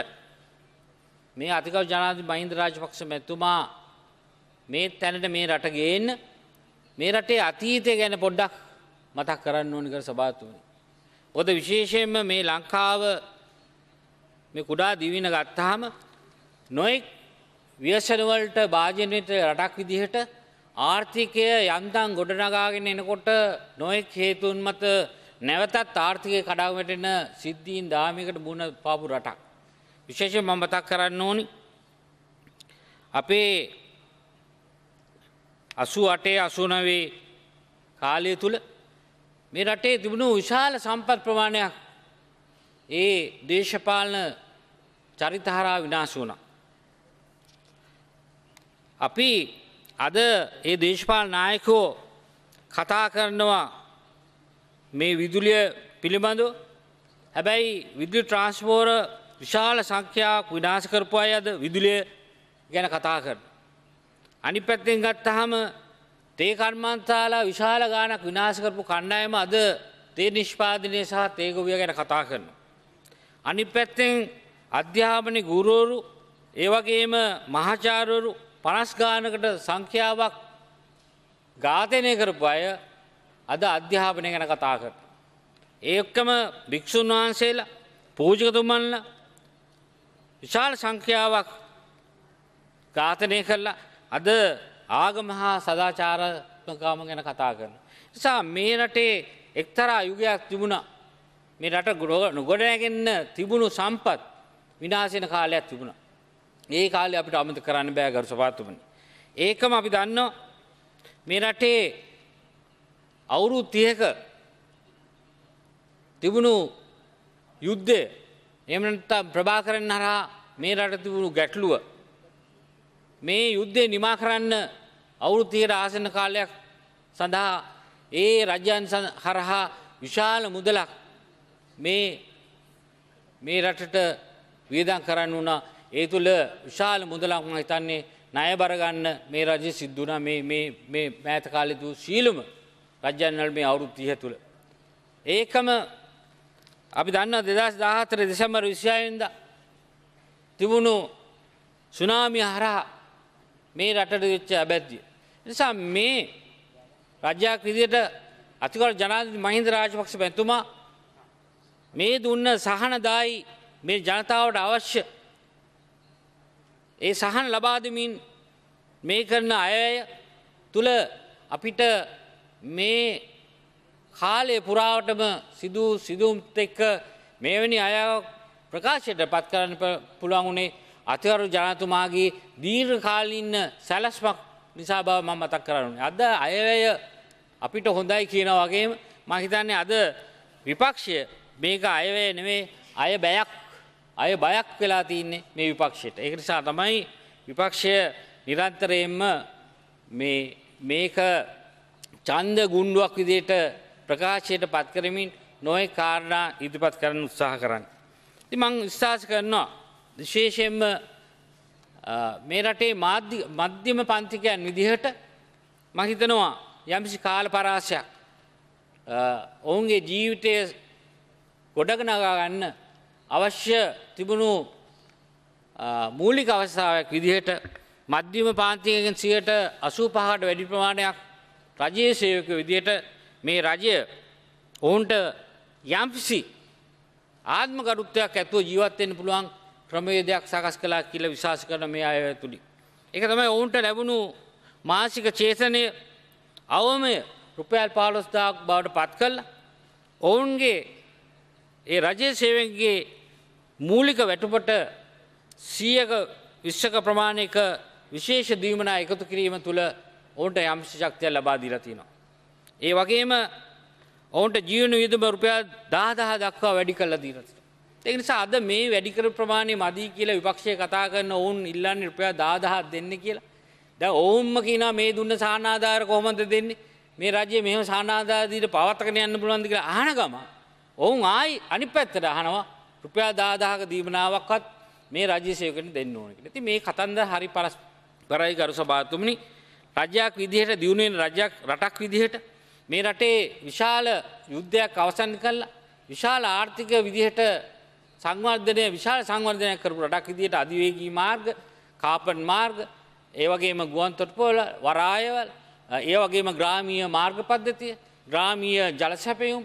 මේ අතිකව ජනාධිපති මහින්ද රාජපක්ෂ මැතිතුමා මේ තැනට මේ රට ගේන්න මේ රටේ අතීතය ගැන පොඩ්ඩක් මතක් කරන්න ඕනිකර සභාතුවනි. පොද විශේෂයෙන්ම මේ ලංකාව මේ කුඩා දිවින ගත්තාහම නොයෙක් ව්‍යසනවලට භාජනයට රටක් විදිහට ආර්ථිකය යන්තන් ගොඩනගාගෙන එනකොට නොයෙක් හේතුන් මත නැවතත් ආර්ථිකය කඩාවටෙන සිද්ධීන් දාමිකට මුණ පාපු රටක්. විශේෂ මමතක් කරන්න ඕනි අපේ අසු අටේ අසුනවේ කාලය තුළ මේ රටේ තිබුණු විශාල සම්පත් ප්‍රමාණයක් ඒ දේශපාලන චරිතහරා විනාශ වුණා. අපි අද ඒ දේශපාල නායකෝ කතා කරනවා මේ විදුලිය පිළිබඳව හැබැයි විදුලි ට්‍රාන්ස්පෝර විශාල සංඛ්‍යාවක් විනාශ කරපු අය අද විදුලිය ගැන කතා කරන. අනි පැත්තෙන් ගත්තහම තේ කර්මාන්තාලා විශාල ගානක් විනාශ කරපු කණ්ඩායම අද තේ නිෂ්පාදනය සහ තේගොවිය ගැන කතා කරනවා. අනි පැත්තෙන් අධ්‍යාපනය ගුරුවරු ඒවගේම මහාචාරවරු පනස් ගානකට සංඛ්‍යාවක් ඝාතනය කරපු අය අද අධ්‍යාපනය ගැන කතා කර. ඒක්කම භික්‍ෂූන් වහන්සේලා පූජකතුමන්ල විශාල සංඛ්‍යාවක් ඝාතනය කරලා අද ආගම හා සදාචාරකාම ගැන කතා කරන. නිසා මේ රටේ එක්තරා යුගයක් තිබුණා මේ රට ගොඩ නොගොඩනැගෙන්න තිබුණු සම්පත් විනාශන කාලයක් තිබුණා. ඒ කාලේ අපිට අමත කරන්න බෑ ගරු සභාතුමනි. ඒකම අපි දන්නවා මේ රටේ අවුරුදු 30ක තිබුණු යුද්ධය එහෙම නැත්නම් ප්‍රභාකරන් හරහා මේ රට තිබුණු ගැටලුව මේ යුද්ධය නිමා කරන්න අවුරුතියට ආසන කාලයක් සඳහා ඒ රජයන් හරහා විශාල මුදලක් මේ මේ රටට වියදම් කරන්න වුණා ඒ තුළ විශාල මුදලක් මම හිතන්නේ ණය බර ගන්න මේ රජය සිද්ධ වුණා මේ මේ මේ මෑත කාලේ දු සීලම රජයන් වල මේ අවුරුදු 30 තුළ ඒකම අපි දන්නවා 2014 දෙසැම්බර් 26 වෙනිදා තිබුණු සුනාමිය හරහා මේ රටට වෙච්ච අබැද්දිය. නිසා මේ රජයක් විදියට අතිකර ජනාධිපති මහින්ද රාජපක්ෂ මැතිතුමා මේ දුන්න සහනදායි මේ ජනතාවට අවශ්‍ය ඒ සහන ලබා දෙමින් මේ කරන අයය තුල අපිට මේ කාලය පුරාවටම සිදු සිදුම් එක්ක මෙවැනි අය ප්‍රකාශයට පත් කරන්න පුළුවන් උනේ අතිවරු ජනතුමාගේ දීර්ඝකාලීන සැලැස්මක් නිසා බව මම මතක් කරන්නේ. අද අයවැය අපිට හොඳයි කියන වගේම මම හිතන්නේ අද විපක්ෂය මේක අයවැය නෙමෙයි අය බයක් අය බයක් වෙලා තින්නේ මේ විපක්ෂයට. ඒක නිසා තමයි විපක්ෂය නිරන්තරයෙන්ම මේ මේක ඡන්ද ගුණ්ඩුවක් විදිහට ප්‍රකාශයට පත් කරමින් නොයෙක් කාරණා ඉදිරිපත් කරන්න උත්සාහ කරන්නේ. ඉතින් මම විශ්වාස කරනවා විශේෂයෙන්ම මේ රටේ මධ්‍යම පන්තිකයන් විදිහට මහිතනවා යම්සි කාල පරාසයක් ඔවුන්ගේ ජීවිතය ගොඩගනගාගන්න අවශ්‍ය තිබුණු මූලික අවස්ථාවක් විදිහට මධ්‍යම පාන්තිකයෙන් සියට අසූ පහට වැඩි ප්‍රමාණයක් රජයේ සයක විදිහට මේ රජය ඔවුන්ට යම්පිසි ආත්ම ගරුත්වයක් ඇතුව ජීවත්වෙන්න පුළුවන් ක්‍රමයේදයක් සකස් කලා කියල විශවාස කරන මේ අය තුළි. එක තමයි ඔවුන්ට ලැබුණු මාසික චේතනය අවමය රුපයල් පාලොස්ථාවක් බවට පත් කල්ල ඔවුන්ගේ ඒ රජය සේවෙන්ගේ මූලික වැටුපට සියක විශ්ෂක ප්‍රමාණයක විශේෂ දීමනා එකතු කිරීම තුළ ඔවුන්ට යම්ශ ශක්තිය ලබා දීලතිනවා. ඒ වගේම ඔවුන්ට ජීවන යුතුම රුපයා දාදහ දක්වා වැඩි කල්ල දීරති. එනිසා අද මේ වැඩිකර ප්‍රමාණය මදී කියලා විපක්ෂය කතා කරන ඔවුන් ඉල්ලන්න රුපයා දාදහත් දෙන්න කියලා. ද ඔවුන්ම කියනා මේ දුන්න සානාධාර කොහොමද දෙන්නේ මේ රජය මෙහම සානාධාදීට පවත්තකන යන්න පුළුවන්ද කියලා අහන ගම. ඔවුන් ආයි අනි පැත්තට අහනවා රුපයා දාදාහක දීමනාවක්වත් මේ රජසයකට දෙන්න ඕනකට ති මේ කතන්ද හරි පරස් පරයි ගරු සභාතුමනි රජයක් විදිහට දියුණුවෙන් රජයක් රටක් විදිහට මේ රටේ විශාල යුද්ධයක් අවසන් කල්ලා විශාල ආර්ථික විදිහට සංවර්ධනය විශාල සංවර්ධනය කරපු රටක් විදියට අධිවේගී මාර්ග කාපන් මාර්ග ඒවගේම ගුවන්තොට්පෝල වරායවල් ඒ වගේම ග්‍රාමීය මාර්ග පද්ධතිය ග්‍රාමීය ජලසැපයුම්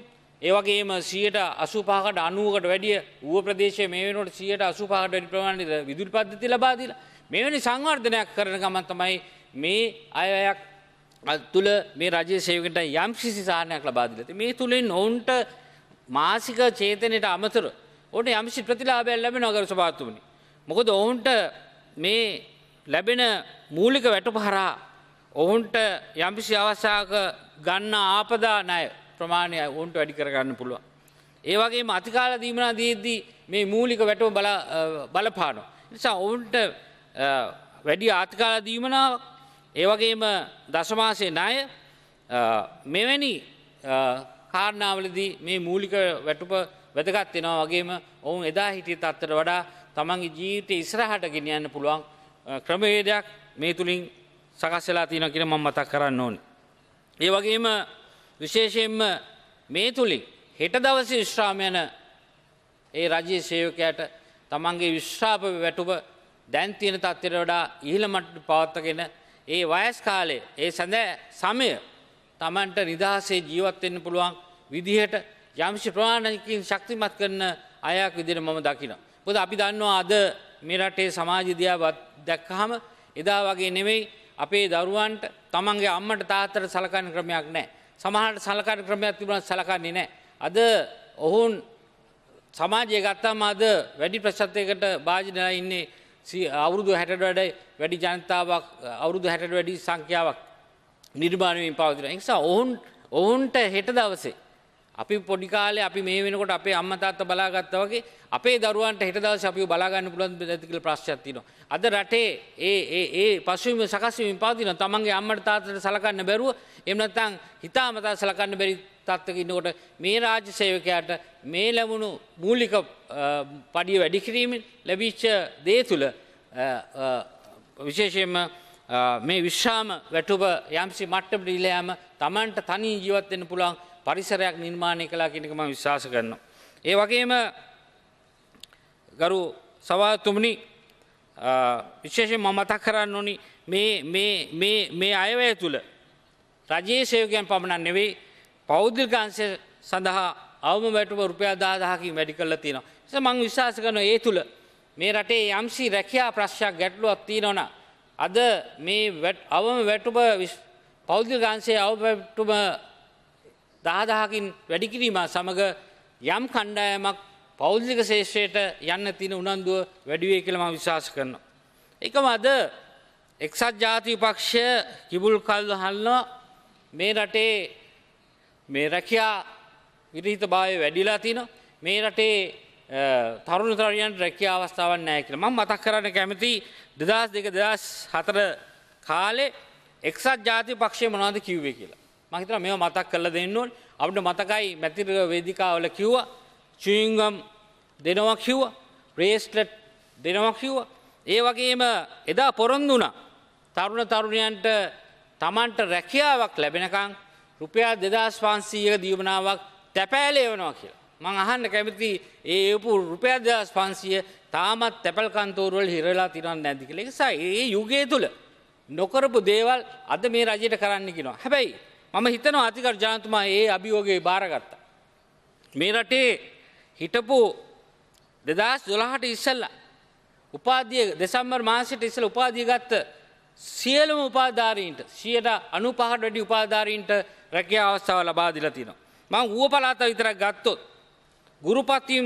ඒවගේම සියට අසුපාකට අනුවකට වැඩිය ඌ ප්‍රදේශය මේ වෙනට සියට අසුපාකට වැඩි ප්‍රමාණිත විදුලි පද්ධති ලබාදීලා මෙවැනි සංවර්ධනයක් කරන ගමන් තමයි මේ අයයක් තුළ මේ රජය සේවකට යම් සිසානයක් ලබාදිලති මේ තුළින් ඔවුන්ට මාසික චේතනයට අමතර ඕන යමිසි ප්‍රතිලාබැල් ලැබෙන අගර සභාතුමනි. මොකද ඔවුන්ට මේ ලැබෙන මූලික වැටපහරා ඔවුන්ට යම්පිසි අවස්සාක ගන්න ආපදා නෑ ප්‍රමාණය ඔවුන්ට වැඩි කරගන්න පුළුවන්. ඒවගේ මතිකාල දීමනා දීද්දී මේ මූලික වැටව බලපානෝ. නිසා ඔවුන්ට වැඩි ආතිකාල දීමනාව ඒවගේම දශමාසය ණය මෙවැනි කාරණාවලදී මේ මූලික වැටුප වැදගත් වෙනවා වගේම ඔවුන් එදා හිටිය තත්තට වඩා තමන්ගේ ජීවිතය ඉස්සරහට ගෙනියන්න පුළුවන් ක්‍රමවේදයක් මේ තුලින් සකස් වෙලා තියෙනවා කියලා මම මතක් කරන්න ඕනේ. ඒ වගේම විශේෂයෙන්ම මේ තුලින් හෙට දවසේ විශ්‍රාම යන ඒ රජයේ සේවකයාට තමන්ගේ විශ්‍රාප වැටුප දැන් තියෙන තත්ත්වයට වඩා ඉහළ මට්ටමට පවත්වාගෙන ඒ වයස් කාලයේ ඒ සඳ සමය තමන්ට නිදහසේ ජීවත් වෙන්න පුළුවන් විදිහට යම්ශි ප්‍රමාණකින් ශක්තිමත් කරන අයක් විදිර මම දකිනවා. පොද අපි දන්නවා අද මෙරටේ සමාජිදයා දැක්කහම එදා වගේ නෙවෙයි අපේ දරුවන්ට තමන්ගේ අම්මට තාත්තට සලකන්න ක්‍රමයක් නෑ. සමහට සලකන්න ක්‍රමයක් තිබුණත් සලකන්නේ නෑ. අද ඔහුන් සමාජය ගත්තාම අද වැඩි ප්‍රශත්තයකට භාජනලා ඉන්නේ අවුරුදු හැටට වැඩයි වැඩි ජනතාවක් අවුරුදු හැටට වැඩි සංඛ්‍යාවක් නිර්මාණයෙන් පවතින. එනිසා ඔවුන් ඔවුන්ට හෙට දවසේ අපි පොඩි කාලේ අපි මේ වෙනකොට අපේ අම්මා තාත්තා බලාගත්තා වගේ අපේ දරුවන්ට හෙට දවසේ අපිව බලා ගන්න පුළුවන් නැති කියලා ප්‍රශ්නයක් තියෙනවා. අද රටේ ඒ ඒ ඒ පසුවිම සකස් වීම පවතිනවා. තමන්ගේ අම්මට තාත්තට සලකන්න බැරුව එහෙම නැත්නම් හිතාමතා සලකන්න බැරි තත්ත්වක ඉන්නකොට මේ රාජ්‍ය සේවකයාට මේ ලැබුණු මූලික පඩිය වැඩි කිරීමෙන් ලැබිච්ච දේ තුල විශේෂයෙන්ම මේ විශ්‍රාම වැටුප යම්සි මට්ටමට ඉල යෑම තමන්ට තනි ජීවත් වෙන්න පුළුවන් පරිසරයක් නිර්මාණය කලා කෙනෙක ම විශ්වාස කරනවා. ඒ වගේම ගරු සවාතුමනි විශේෂෙන් ම මතක් කරන්න ඕනි මේ අයවය තුළ රජයේ සයෝගයන් පමණක් නෙවෙයි පෞද්ගල්කන්සය සඳහා අවම වැටුව රුපයා දාදහකින් වැඩි කල්ල තියෙනවා. එස මං විශවාස කරන ඒ තුළ මේ රටේ යම්සි රැකයා ප්‍රශ්යක් ගැටලුවක් තියෙනවන. අද මේ අවම වැටුම පෞද්ගල්කන්සේ අවවැටුම දාදහකින් වැඩිකිරීම සමඟ යම් කණ්ඩායමක් පෞද්ලික ශේෂයට යන්න තින උනන්දුව වැඩිවේ කියලම විශවාස කරනවා. එකම අද එක්සත් ජාති පක්ෂය කිබුල් කල්ද හල්ලා මේ රටේ මේ රැකයා විරහිත භාවය වැඩිලා තින මේ රටේ තරුණ තරයන් රැකිය අවස්ථාවන් නෑ කියලා මම මතක් කරන්න කැමති දෙදස් දෙක දෙදස් හතර කාලේ එක්සත් ජාති පක්ෂය මොනවද කිව්වේ කියලා. මම හිතනවා මේව මතක් කරලා දෙන්න ඕනේ. අපිට මතකයි මැතිර වේදිකාවල කිව්වා චුයින්ගම් දෙනවා කිව්වා බ්‍රේස්ලට් දෙනවා කිව්වා. ඒ වගේම එදා පොරොන්දු වුණා තරුණ තරුණයන්ට Tamanට රැකියාවක් ලැබෙනකන් රුපියල් 2500ක දීවනාවක් තැපෑලේ වෙනවා කියලා. මං අහන්න කැමති ඒ යපු රුපියල් 2500 තාමත් තැපල් කන්තෝරු වල හිරලා තිරන්නේ නැද්ද කියලා. ඒකසයි මේ යුගයේ තුල නොකරපු දේවල් අද මේ රජයට කරන්න කියනවා. හැබැයි මම හිතනවා අධිකර ජාන්තුමා ඒ අභියෝගය භාරගත්තා. මේ රටේ හිටපු දෙදස් දොළහට ඉස්සල්ල උපාදිය දෙසම්බර් මාසිට ඉස්සල උපාදිය ගත්ත සියලම උපාධාරීන්ට සියට අනු පහට වැඩි උපාධාරීන්ට රැකිය අවස්ථාව ලබා දිලා තිනවා. මං ඌව පලාත විතරක් ගත්තොත් ගුරුපත්තිම්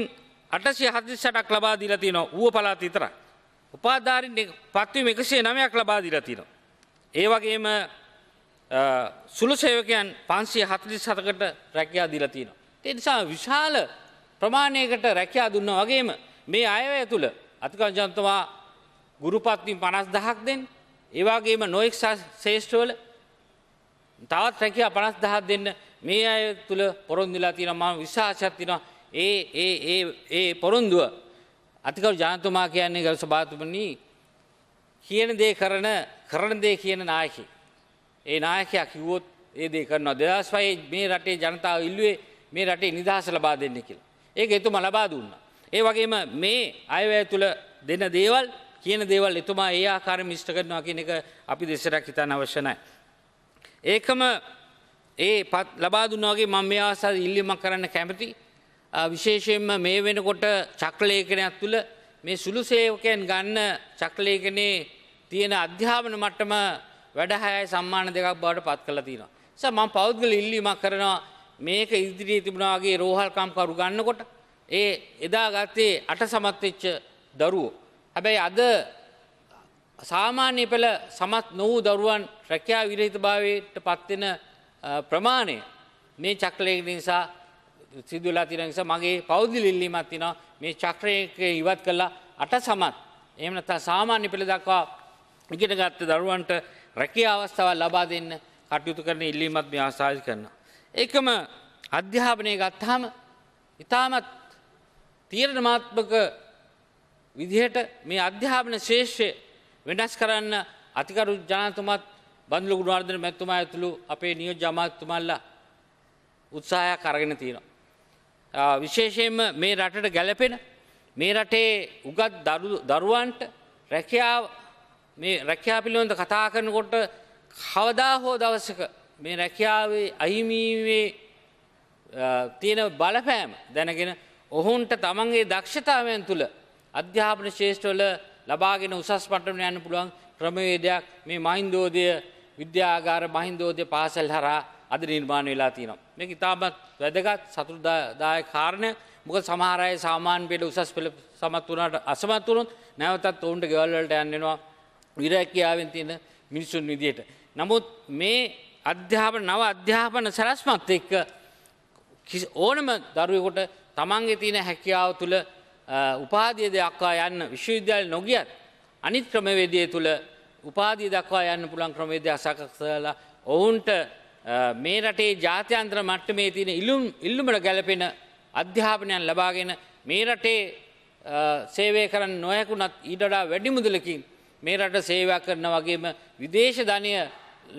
අටසිය හදිසටක් ලබා දිලා තිනවා ඌව පලාත විතරක්. උපාධාරීන් පත්වීම එකසේ නමයක් ලබා දිලා තිනවා. ඒ වගේම සුළසේවකයන් පන්සිය හතලි සතකට රැකයා දිලතිනවා. එනිසා විශාල ප්‍රමාණයකට රැකයා දුන්න වගේම මේ අයවය තුළ අතිකජන්තවා ගුරුපත්තින් පනස් දහක් දෙෙන් ඒවාගේම නොයෙක් ශේෂ්ඨවල තවත් රැකයා පනස් දහත් දෙන්න මේ අය තුළ පොරොන්දිලා තියෙන මම විශාසත්තින ඒ ඒ ඒ ඒ පොරොන්දුව අතිකව ජනතුමා කියන්නේ ගල් සභාතුමනී කියන දේ කරන කරන දේ කියන නායකි. ඒ නායකයක් කිව්වොත් ඒ දේ කරනවා. 2005 මේ රටේ ජනතාව ඉල්ලුවේ මේ රටේ නිදහස ලබා දෙන්න කියලා. ඒක එතුමා ලබා දුන්නා. ඒ වගේම මේ අයවැය තුල දෙන දේවල් කියන දේවල් එතුමා ඒ ආකාරයෙන් මිශ්‍ර කරනවා කියන එක අපි දෙසරක් හිතන්න අවශ්‍ය නැහැ. ඒකම ඒ පත් ලබා දුන්නා වගේ මම මේ අවස්ථාවේ ඉල්ලීමක් කරන්න කැමතියි. විශේෂයෙන්ම මේ වෙනකොට චක්‍රලේඛනයක් තුළ මේ සුළු සේවකයන් ගන්න චක්‍රලේඛනයේ තියෙන අධ්‍යාපන මට්ටම වැඩ හයයි සම්මාන දෙකක් බවට පත් කළ තියෙනවා. නිසා මම පෞද්ගල ඉල්ලීමක් කරනවා මේක ඉදිරියේ තිබුණා වගේ රෝහල්කම් කරු ගන්නකොට ඒ එදා ගත්තේ අට සමත් වෙච්ච දරුවෝ. හැබැයි අද සාමාන්‍ය පෙළ සමත් නොවූ දරුවන් රැකියා විරහිතභාවයට පත්වෙන ප්‍රමාණය මේ චක්‍රය නිසා සිදුවලා තියෙන නිසා මගේ පෞද්ගල ඉල්ලීමක් තියෙනවා මේ චක්‍රයක ඉවත් කළා අට සමත් එහෙම නැත්නම් සාමාන්‍ය පෙළ දක්වා ඉගෙන ගත්ත දරුවන්ට රැකිය අවස්ථාවල් ලබා දෙන්න කටයුතු කරන ඉල්ලීමත් මේ ආසාජ කරනවා. එකම අධ්‍යාපනය ගත්තාම ඉතාමත් තීරණමාත්මක විදිහට මේ අධ්‍යාපන ශේෂ්‍ය වෙනස් කරන්න අතිකරු ජනතුමත් බන්ලු ගුණවර්ධන මැතිතුමා ඇතුළු අපේ නියෝජ්‍ය අමාත්‍යතුමාලා උත්සාහයක් අරගෙන තියෙනවා. විශේෂයෙන්ම මේ රටට ගැලපෙන මේ රටේ උගත් දරුවන්ට රැකියාව මේ රැකියා පිළිබඳ කතා කරනකොට කවදා හෝ දවසක මේ රැකියාවේ අහිමීවේ තියෙන බලපෑම දැනගෙන ඔහුන්ට තමන්ගේ දක්ෂතාවයන් තුළ අධ්‍යාපන ශේෂ්ඨවල ලබාගෙන උසස් පටන යන්න පුළුවන් ක්‍රමවේදයක් මේ මහින්දෝදය විද්‍යාගාර මහින්දෝදය පාසල් හරා අද නිර්මාණ වෙලා තියෙනවා. මේක ඉතාමත් වැදගත් සතුටදාය කාරණය මොකද සමහර අය සාමාන්‍ය පෙළ උසස් පෙළ සමත් වුණාට අසමත් වුණොත් නැවතත් ඔවුන්ට ගෙවල් වලට යන්න වෙනවා. විරැකියාවෙන් තියෙන මිනිසුන් විදියට. නමුත් මේ අධ්‍යාපන නව අධ්‍යාපන සැලැස්මත් එක්ක ඕනම දරුවෙකුට තමන්ගේ තියෙන හැකියාව තුළ උපාධිය දක්වා යන්න විශ්වවිද්‍යාල නොගියත් අනිත් ක්‍රමවේදය තුළ උපාධිය දක්වා යන්න පුළන් ක්‍රමේදය අසකක්සලා ඔවුන්ට මේ රටේ ජාත්‍යන්ත්‍ර මට්ටමේ තියෙන ඉල්ලුම් ඉල්ලුමට ගැලපෙන අධ්‍යාපනයන් ලබාගෙන මේ රටේ සේවය කරන්න නොයකුනත් ඊටඩා වැඩිමුදලකින් මේ රට සේවයක් කරන වගේම විදේශ ධනය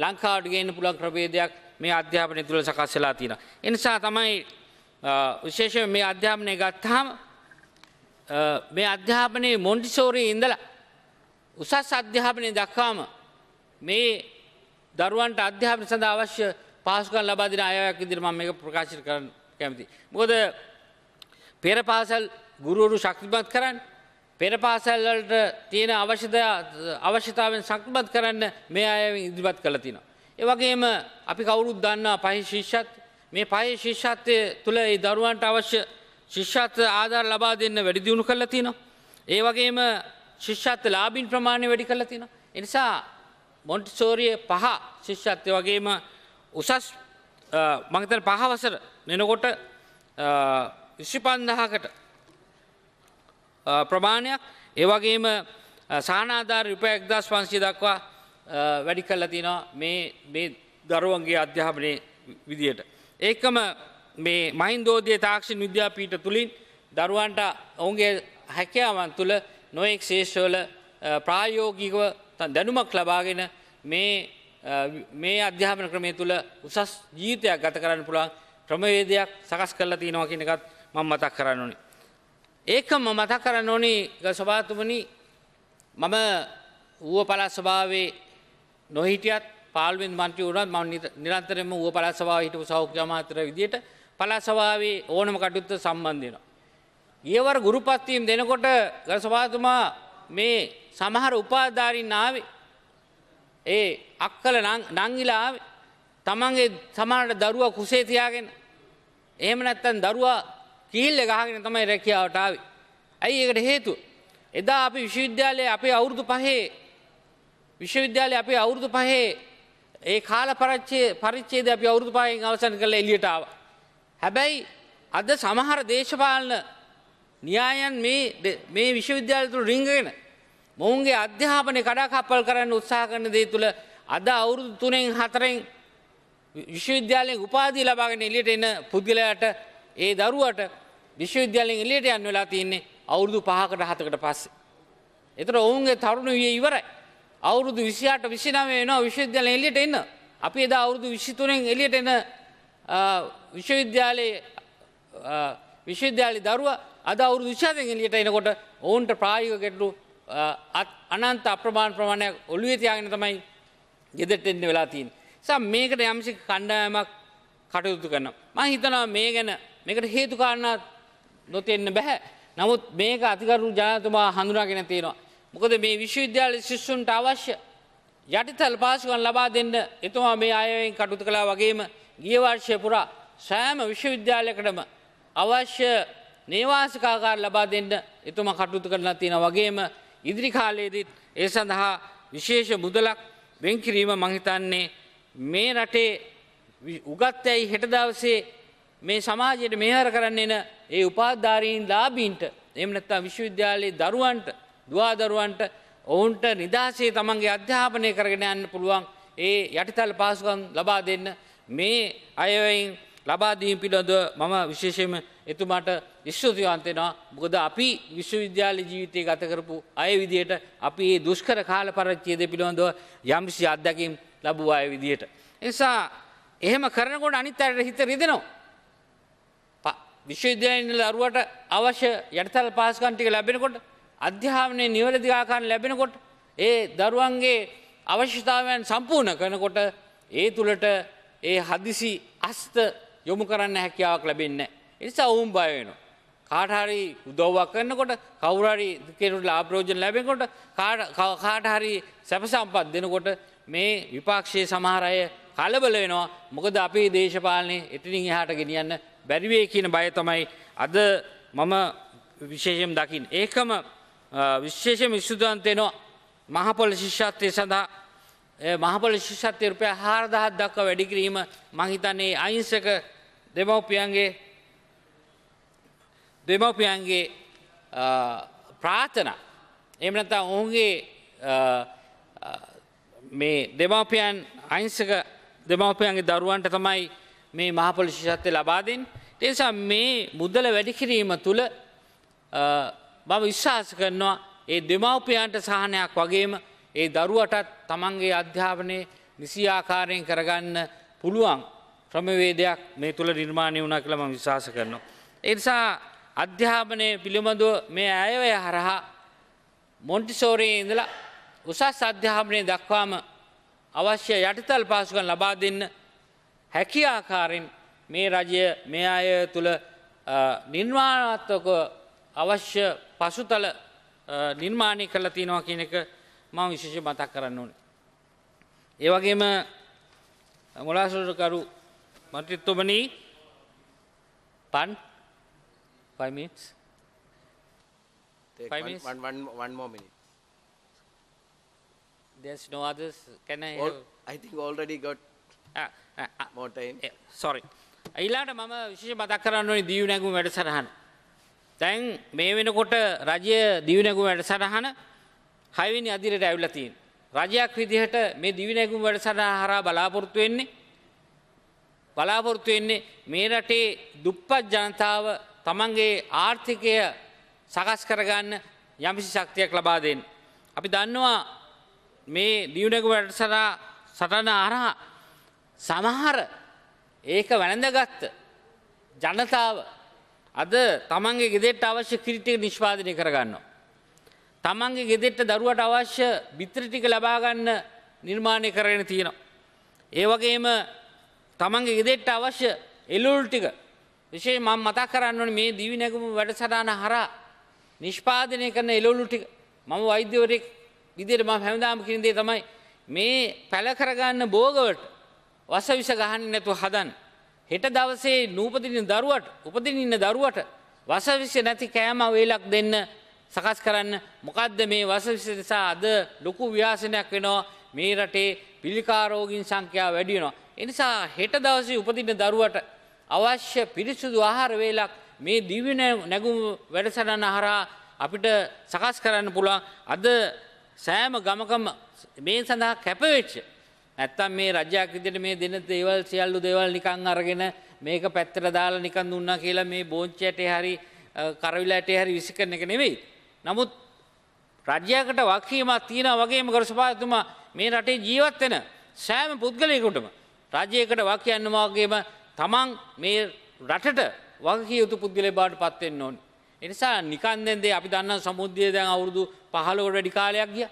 ලංකාවට ගේන්න පුළුවන් ක්‍රමේදයක් මේ අධ්‍යාපනය තුළ සකස් වෙලා තියෙනවා. ඒ නිසා තමයි විශේෂයෙන් මේ අධ්‍යාපනය ගත්තාම මේ අධ්‍යාපනයේ මොන්ටිසෝරි ඉඳලා උසස් අධ්‍යාපනය දක්වාම මේ දරුවන්ට අධ්‍යාපන සඳහා අවශ්‍ය පහසුකම් ලබා දෙන අයවැයක් විදිහට මම මේක ප්‍රකාශ කරන්න කැමතියි. මොකද පෙර පාසල් ගුරුවරු ශක්තිමත් කරන්නේ පෙර පාසැල්වලට තියෙන අවශ්‍යදය අවශ්‍යතාවෙන් සක්මත් කරන්න මේ අයවෙන් ඉදිරිපත් කළ තිනවා. ඒවගේම අපි කවුරුත් දන්නා පහි ශිෂ්ෂත් මේ පහි ශිෂ්ෂත්වය තුළ ඒ දරුවන්ට අවශ්‍ය ශිෂ්ෂත්ව ආධාර ලබා දෙන්න වැඩි දියුණු කළ තිනවා. ඒ වගේම ශිෂ්ෂත්ව ලාබින් ප්‍රමාණය වැඩි කළ තින. එනිසා මොන්ටිසෝරිය පහ ශිෂ්ෂත්වය වගේම උසස් මංතර පහවසර මෙනකොට විශ්ෂි පන්දහකට ප්‍රමාණයක් ඒවගේම සානාධාර රුපයක් දස් පංශය දක්වා වැඩි කල්ල තිනවා මේ මේ දරුවන්ගේ අධ්‍යාපනය විදියට. ඒකම මේ මයින්දෝදය තාක්ෂණ විද්‍යාපීට තුළින් දරුවන්ට ඔවුන්ගේ හැකයාවන් තුළ නොයෙක් ශේෂවල ප්‍රායෝගිකව දැනුමක් ලබාගෙන මේ මේ අධ්‍යාපන ක්‍රමය තුළ උසස් ජීතයක් ගත කරන්න පුළුවන් ක්‍රමවේදයක් සකස් කරලා තියෙනවා කියනකත් මං මතක් කරන්න ඕනේ. ඒකම මතක් කරන්න ඕනේ ගසභාතුමනි මම ඌව පළාත් සභාවේ නොහිටියත් පාර්ලිමේන්තු මන්ත්‍රී වුණත් මම නිරන්තරයෙන්ම ඌව පළාත් සභාවේ හිටපු සෞඛ්‍ය අමාත්‍ය විදියට පළාත් සභාවේ ඕනම කටයුත්ත සම්බන්ධ වෙනවා. ඊවර ගුරුපත්තියම් දෙනකොට ගසභාතුමා මේ සමහර උපාධාරීන් ආවේ ඒ අක්කල නංගිලා ආවේ තමන්ගේ සමානට දරුවා කුසේ තියාගෙන එහෙම නැත්නම් දරුවා කිහිල්ල ගහගෙන තමයි රැකියාවට ආවේ. ඇයි ඒකට හේතුව? එදා අපි විශ්වවිද්‍යාලයේ අපේ අවුරුදු පහේ විශ්වවිද්‍යාලයේ අපේ අවුරුදු පහේ ඒ කාල පරිච්ඡේදය අපි අවුරුදු පහෙන් අවසන් කරලා එළියට ආවා. හැබැයි අද සමහර දේශපාලන න්‍යායන් මේ මේ විශ්වවිද්‍යාල තුළ රිංගගෙන මොවුන්ගේ අධ්‍යාපනය කඩාකප්පල් කරන්න උත්සාහ කරන දේ තුළ අද අවුරුදු තුනෙන් හතරෙන් විශ්වවිද්‍යාලයෙන් උපාදී ලබාගෙන එළියට එන පුද්ගලයාට ඒ දරුවට විශ්වවිද්‍යාලයෙන් එළියට යන්න වෙලා තියෙන්නේ අවුරුදු පහකට හතකට පස්සේ. එතකොට ඔවුන්ගේ තරුණ විය ඉවරයි. අවුරුදු 28 29 වෙනවා විශ්වවිද්‍යාලයෙන් එළියට එන්න. අපි එදා අවුරුදු 23න් එළියට එන විශ්වවිද්‍යාලයේ විශ්වවිද්‍යාලේ දරුවා අද අවුරුදු 27න් එළියට එනකොට ඔවුන්ට ප්‍රායෝගික ගැටලු අනන්ත අප්‍රමාණ ප්‍රමාණයක් ඔළුවේ තියාගෙන තමයි ගෙදරට එන්න වෙලා තියෙන්නේ. නිසා මේකට යම්සි කණ්ඩායමක් කටයුතු කරනවා. මම හිතනවා මේ ගැන මේකට හේතුකාරණා නොතිෙන්න බැහැ. නමුත් මේක අතිකරු ජනතුමා හඳුනාගෙන තියෙනවා. මොකද මේ විශ්වවිද්‍යාල ශිස්සුන්ට අවශ්‍ය යටිතල් පාසුවන් ලබා දෙන්න එතුමා මේ අයවෙන් කටුතු කලා වගේම ගියවර්ෂය පුරා සෑම විශ්වවිද්‍යාලයකටම අවශ්‍ය නේවාසිකාකාර ලබා දෙන්න එතුම කටුතු කරලා තියෙන වගේම ඉදිරි කාලයේදීත් ඒ සඳහා විශේෂ මුදලක් වෙන්කිරීම මහිතන්නේ මේ රටේ උගත්තැයි හෙට දවසේ මේ සමාජයට මේහර කරන්න එන ඒ උපාධාරීන් ලාබීන්ට එමනත්තා විශ්වවිද්‍යාලයේ දරුවන්ට දවාදරුවන්ට ඔවුන්ට නිදහසේ තමන්ගේ අධ්‍යාපනය කරගෙන යන්න පුළුවන් ඒ යටිතල් පාසුකම් ලබා දෙන්න මේ අයවයින් ලබාදීම් පිළොඳ මම විශේෂයම එතුමාට විශ්වතියන්තෙනවා බොද අපි විශ්වවිද්‍යාල ජීවිතය ගත කරපු අය විදියට අපි ඒ දුෂ්කර කාල පරච්චියද පිළිබඳව යම්සි අත්දැකම් ලබූ අය විදියට. එසා එහෙම කරනකොට අනිත් අයට හිත රිදෙනවා. විශ්වවිද්‍යාලයන්ල දරුවට අවශ්‍ය යටතල් පහසුකම් ටික ලැබෙනකොට අධ්‍යාපනයේ නිවැරදි ආකාරයෙන් ලැබෙනකොට ඒ දරුවන්ගේ අවශ්‍යතාවයන් සම්පූර්ණ කරනකොට ඒ තුලට ඒ හදිසි අස්ත යොමු කරන්න හැකියාවක් ලැබෙන්නේ නැහැ. ඒ නිසා ඔවුන් බය වෙනවා. කාට හරි උදව්වක් කරනකොට කවුරු හරි කෙනෙකුට ආප්‍රයෝජන ලැබෙනකොට කාට හරි සැප සම්පත් දෙනකොට මේ විපක්ෂයේ සමහර අය කලබල වෙනවා. මොකද අපේ දේශපාලනේ එතනින් එහාට ගෙනියන්න බැරිවේ කියන බය තමයි අද මම විශේෂයෙන් දකින්. ඒකම විශේෂ විශ්ුද්ධන්තයනවා මහපොල ශිෂ්‍යත්වය සඳහා මහපොල ශිෂ්‍යත්වය රුපය හාරදහත් දක්වා වැඩිකිරීම මහිතන්නේ අයිංසක දෙමවපියන්ගේ දෙමවපියන්ගේ ප්‍රාථන එමනතා ඔහුගේ මේ දෙමවපියන් අයිංසක දෙමවපියන්ගේ දරුවන්ට තමයි මේ මහපොල ශිෂත්වය ලබාදෙන් නිසා මේ මුදල වැඩිකිරීම තුළ බව විශ්වාස කරනවා ඒ දෙමව්පියන්ට සහනයක් වගේම ඒ දරුවටත් තමන්ගේ අධ්‍යාපනය නිසිආකාරයෙන් කරගන්න පුළුවන් ක්‍රමවේදයක් මේ තුළ නිර්මාණය වුණ කළම විශවාස කරනවා. එනිසා අධ්‍යාපනය පිළිබඳව මේ ඇයවය හරහා මොන්ටිසෝරයේ ඉඳලා උසස් අධ්‍යාපනය දක්වාම අවශ්‍ය යටිතල් පාසුකන් ලබා දෙන්න හැකි ආකාරෙන් මේ රජය මේ අය තුළ නිර්මාණාත්මක අවශ්‍ය පසුතල නිර්මාණය කරලා තියෙනවා කියන එක මම විශේෂ මතක් කරන්න ඕනේ. ඒ වගේම මුලාසොරකරු මන්ත්‍රීතුමනි පන් 5 minutes Take 5 minutes one, one, one more minute There's no others. Can I? All, I think already got uh, uh, more time. Uh, sorry. ඊළාට මම විශේෂ මතක් කරන්න ඕනේ දියු නැගුම් වැඩසටහන. දැන් මේ වෙනකොට රජය දිවි නැගුම් වැඩසටහන හයවෙනි අදිරට ඇවිල්ලා තියෙනවා. රජයක් විදිහට මේ දිවි නැගුම් වැඩසටහන හරහා බලාපොරොත්තු වෙන්නේ බලාපොරොත්තු වෙන්නේ මේ රටේ දුප්පත් ජනතාව තමන්ගේ ආර්ථිකය සකස් කරගන්න යම්කිසි ශක්තියක් ලබා දෙන්න. අපි දන්නවා මේ දියුණුවක වැඩසටහන සටන අරහා සමහර ඒක වැළඳගත්ත ජනතාව අද තමන්ගේ ගෙදෙට්ට අවශ්‍ය කිරිටික නිෂ්පාදනය කරගන්නවා. තමන්ගේ ගෙදෙට්ට දරුවට අවශ්‍ය බිත්‍රටික ලබාගන්න නිර්මාණය කරගෙන තියෙනවා. ඒවගේම තමන්ගේ ගෙදෙට්ට අවශ්‍ය එලුල් ටික විශේෂ මම මතක් කරන්න මේ දිවි නැගුම වැඩසටහන හරහා නිෂ්පාදනය කරන එළවලු ටික මම වෛද්‍යවරයෙක් විදිහට මම හැමදාම කියන දේ තමයි මේ පැල කරගන්න භෝගවලට වසවිෂ ගහන්නේ නැතුව හදන්න. හෙට දවසේ නූපදින දරුවට උපදින ඉන්න දරුවට වසවිෂ නැති කෑම වේලක් දෙන්න සකස් කරන්න මොකද්ද මේ වසවිෂ නිසා අද ලොකු ව්‍යාසනයක් වෙනවා මේ රටේ පිළිකාරෝගීන් සංඛ්‍යාව වැඩි වෙනවා. ඒ නිසා හෙට දවසේ උපදින දරුවට අවශ්‍ය පිරිසුදු ආහාර වේලක් මේ දිව්‍ය නැගුම් වැඩසටහන හරහා අපිට සකස් කරන්න පුළුවන්. අද සෑම ගමකම මේ සඳහා කැපවෙච්ච නැත්තම් මේ රජයක් විදිහට මේ දෙන දේවල් සියලු දේවල් නිකන් අරගෙන මේක පැත්තට දාලා නිකන් දුන්නා කියලා මේ බෝංචයට හරි කරවිලට හරි විසිකරන එක නෙවෙයි. නමුත් රජයකට වකීමක් තියෙනා වගේම ගරුසභාතුමා මේ රටේ ජීවත් වෙන සෑම පුද්ගලයෙකුටම රජයකට වකියන්න වගේම තමන් මේ රටට වගකිය යුතු පුද්ගලයෙක් බවට පත් වෙන්න ඕනේ. ඒ නිසා නිකන් දැන් දේ අපි දන්නා සමුද්‍රය දැන් අවුරුදු 15කට වැඩි කාලයක් ගියා.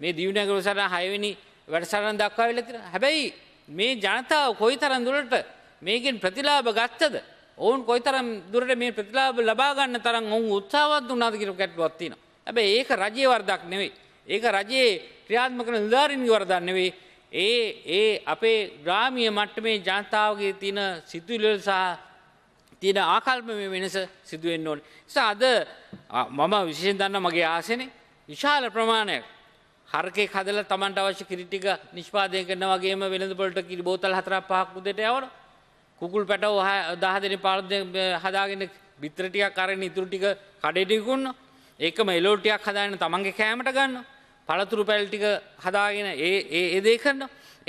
මේ දිවිනගර සටහන 6 වෙනි වැඩසටහන දක්වාවිලා තියෙනවා. හැබැයි මේ ජනතාව කොයිතරම් දුරට මේකෙන් ප්‍රතිලාභ ගත්තද? ඔවුන් කොයිතරම් දුරට මේ ප්‍රතිලාභ ලබා ගන්න තරම් ඔවුන් උත්සාහවත් වුණාද කියලා කැටුවක් තියෙනවා. හැබැයි ඒක රජයේ වරදක් නෙවෙයි. ඒක රජයේ ක්‍රියාත්මක කරන නිලධාරීන්ගේ වරදක් නෙවෙයි. ඒ ඒ අපේ ග්‍රාමීය මට්ටමේ ජනතාවගේ තියෙන සිතුවිලි සහ තියෙන ආකල්පමය වෙනස සිදු වෙන්න ඕනේ. නිසා අද මම විශේෂයෙන් දන්නා මගේ ආසනේ විශාල ප්‍රමාණයක් හරකේ කදලා Tamanට අවශ්‍ය කිරි ටික නිෂ්පාදනය කරනා වගේම වෙළඳ පොළට කිරි බෝතල් හතරක් පහක් උදේට යවන කුකුල් පැටව 10 දෙනෙක් 15 දෙනෙක් හදාගෙන බිත්තර ටිකක් අරගෙන ඉතුරු ටික කඩේට විකුණන ඒකම එලෝ ටිකක් හදාගෙන තමන්ගේ කෑමට ගන්න පළතුරු පැල් ටික හදාගෙන ඒ ඒ ඒ දේ කරන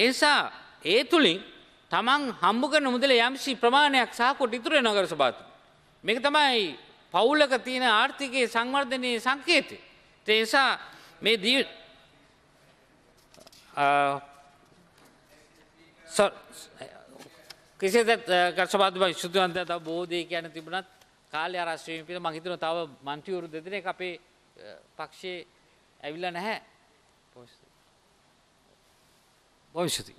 ඒ නිසා ඒ තුලින් තමන් හම්බ කරන මුදල යම්සි ප්‍රමාණයක් සාකොට ඉතුරු වෙනවා නගර සභාවතු මේක තමයි පවුලක තියෙන ආර්ථිකයේ සංවර්ධනයේ සංකේතය ඒ නිසා මේ Uh, so, කෙසේ ගර්ශපාතුමයි ශුද්ධන්ත තව බෝධය කියන තිබුණත් කාලය අරශ්වීම පිළ මහිතන තව මන්ත්‍රවරු දෙදන අපේ පක්ෂයේ ඇවිල්ල නැහැ පොවිෂති.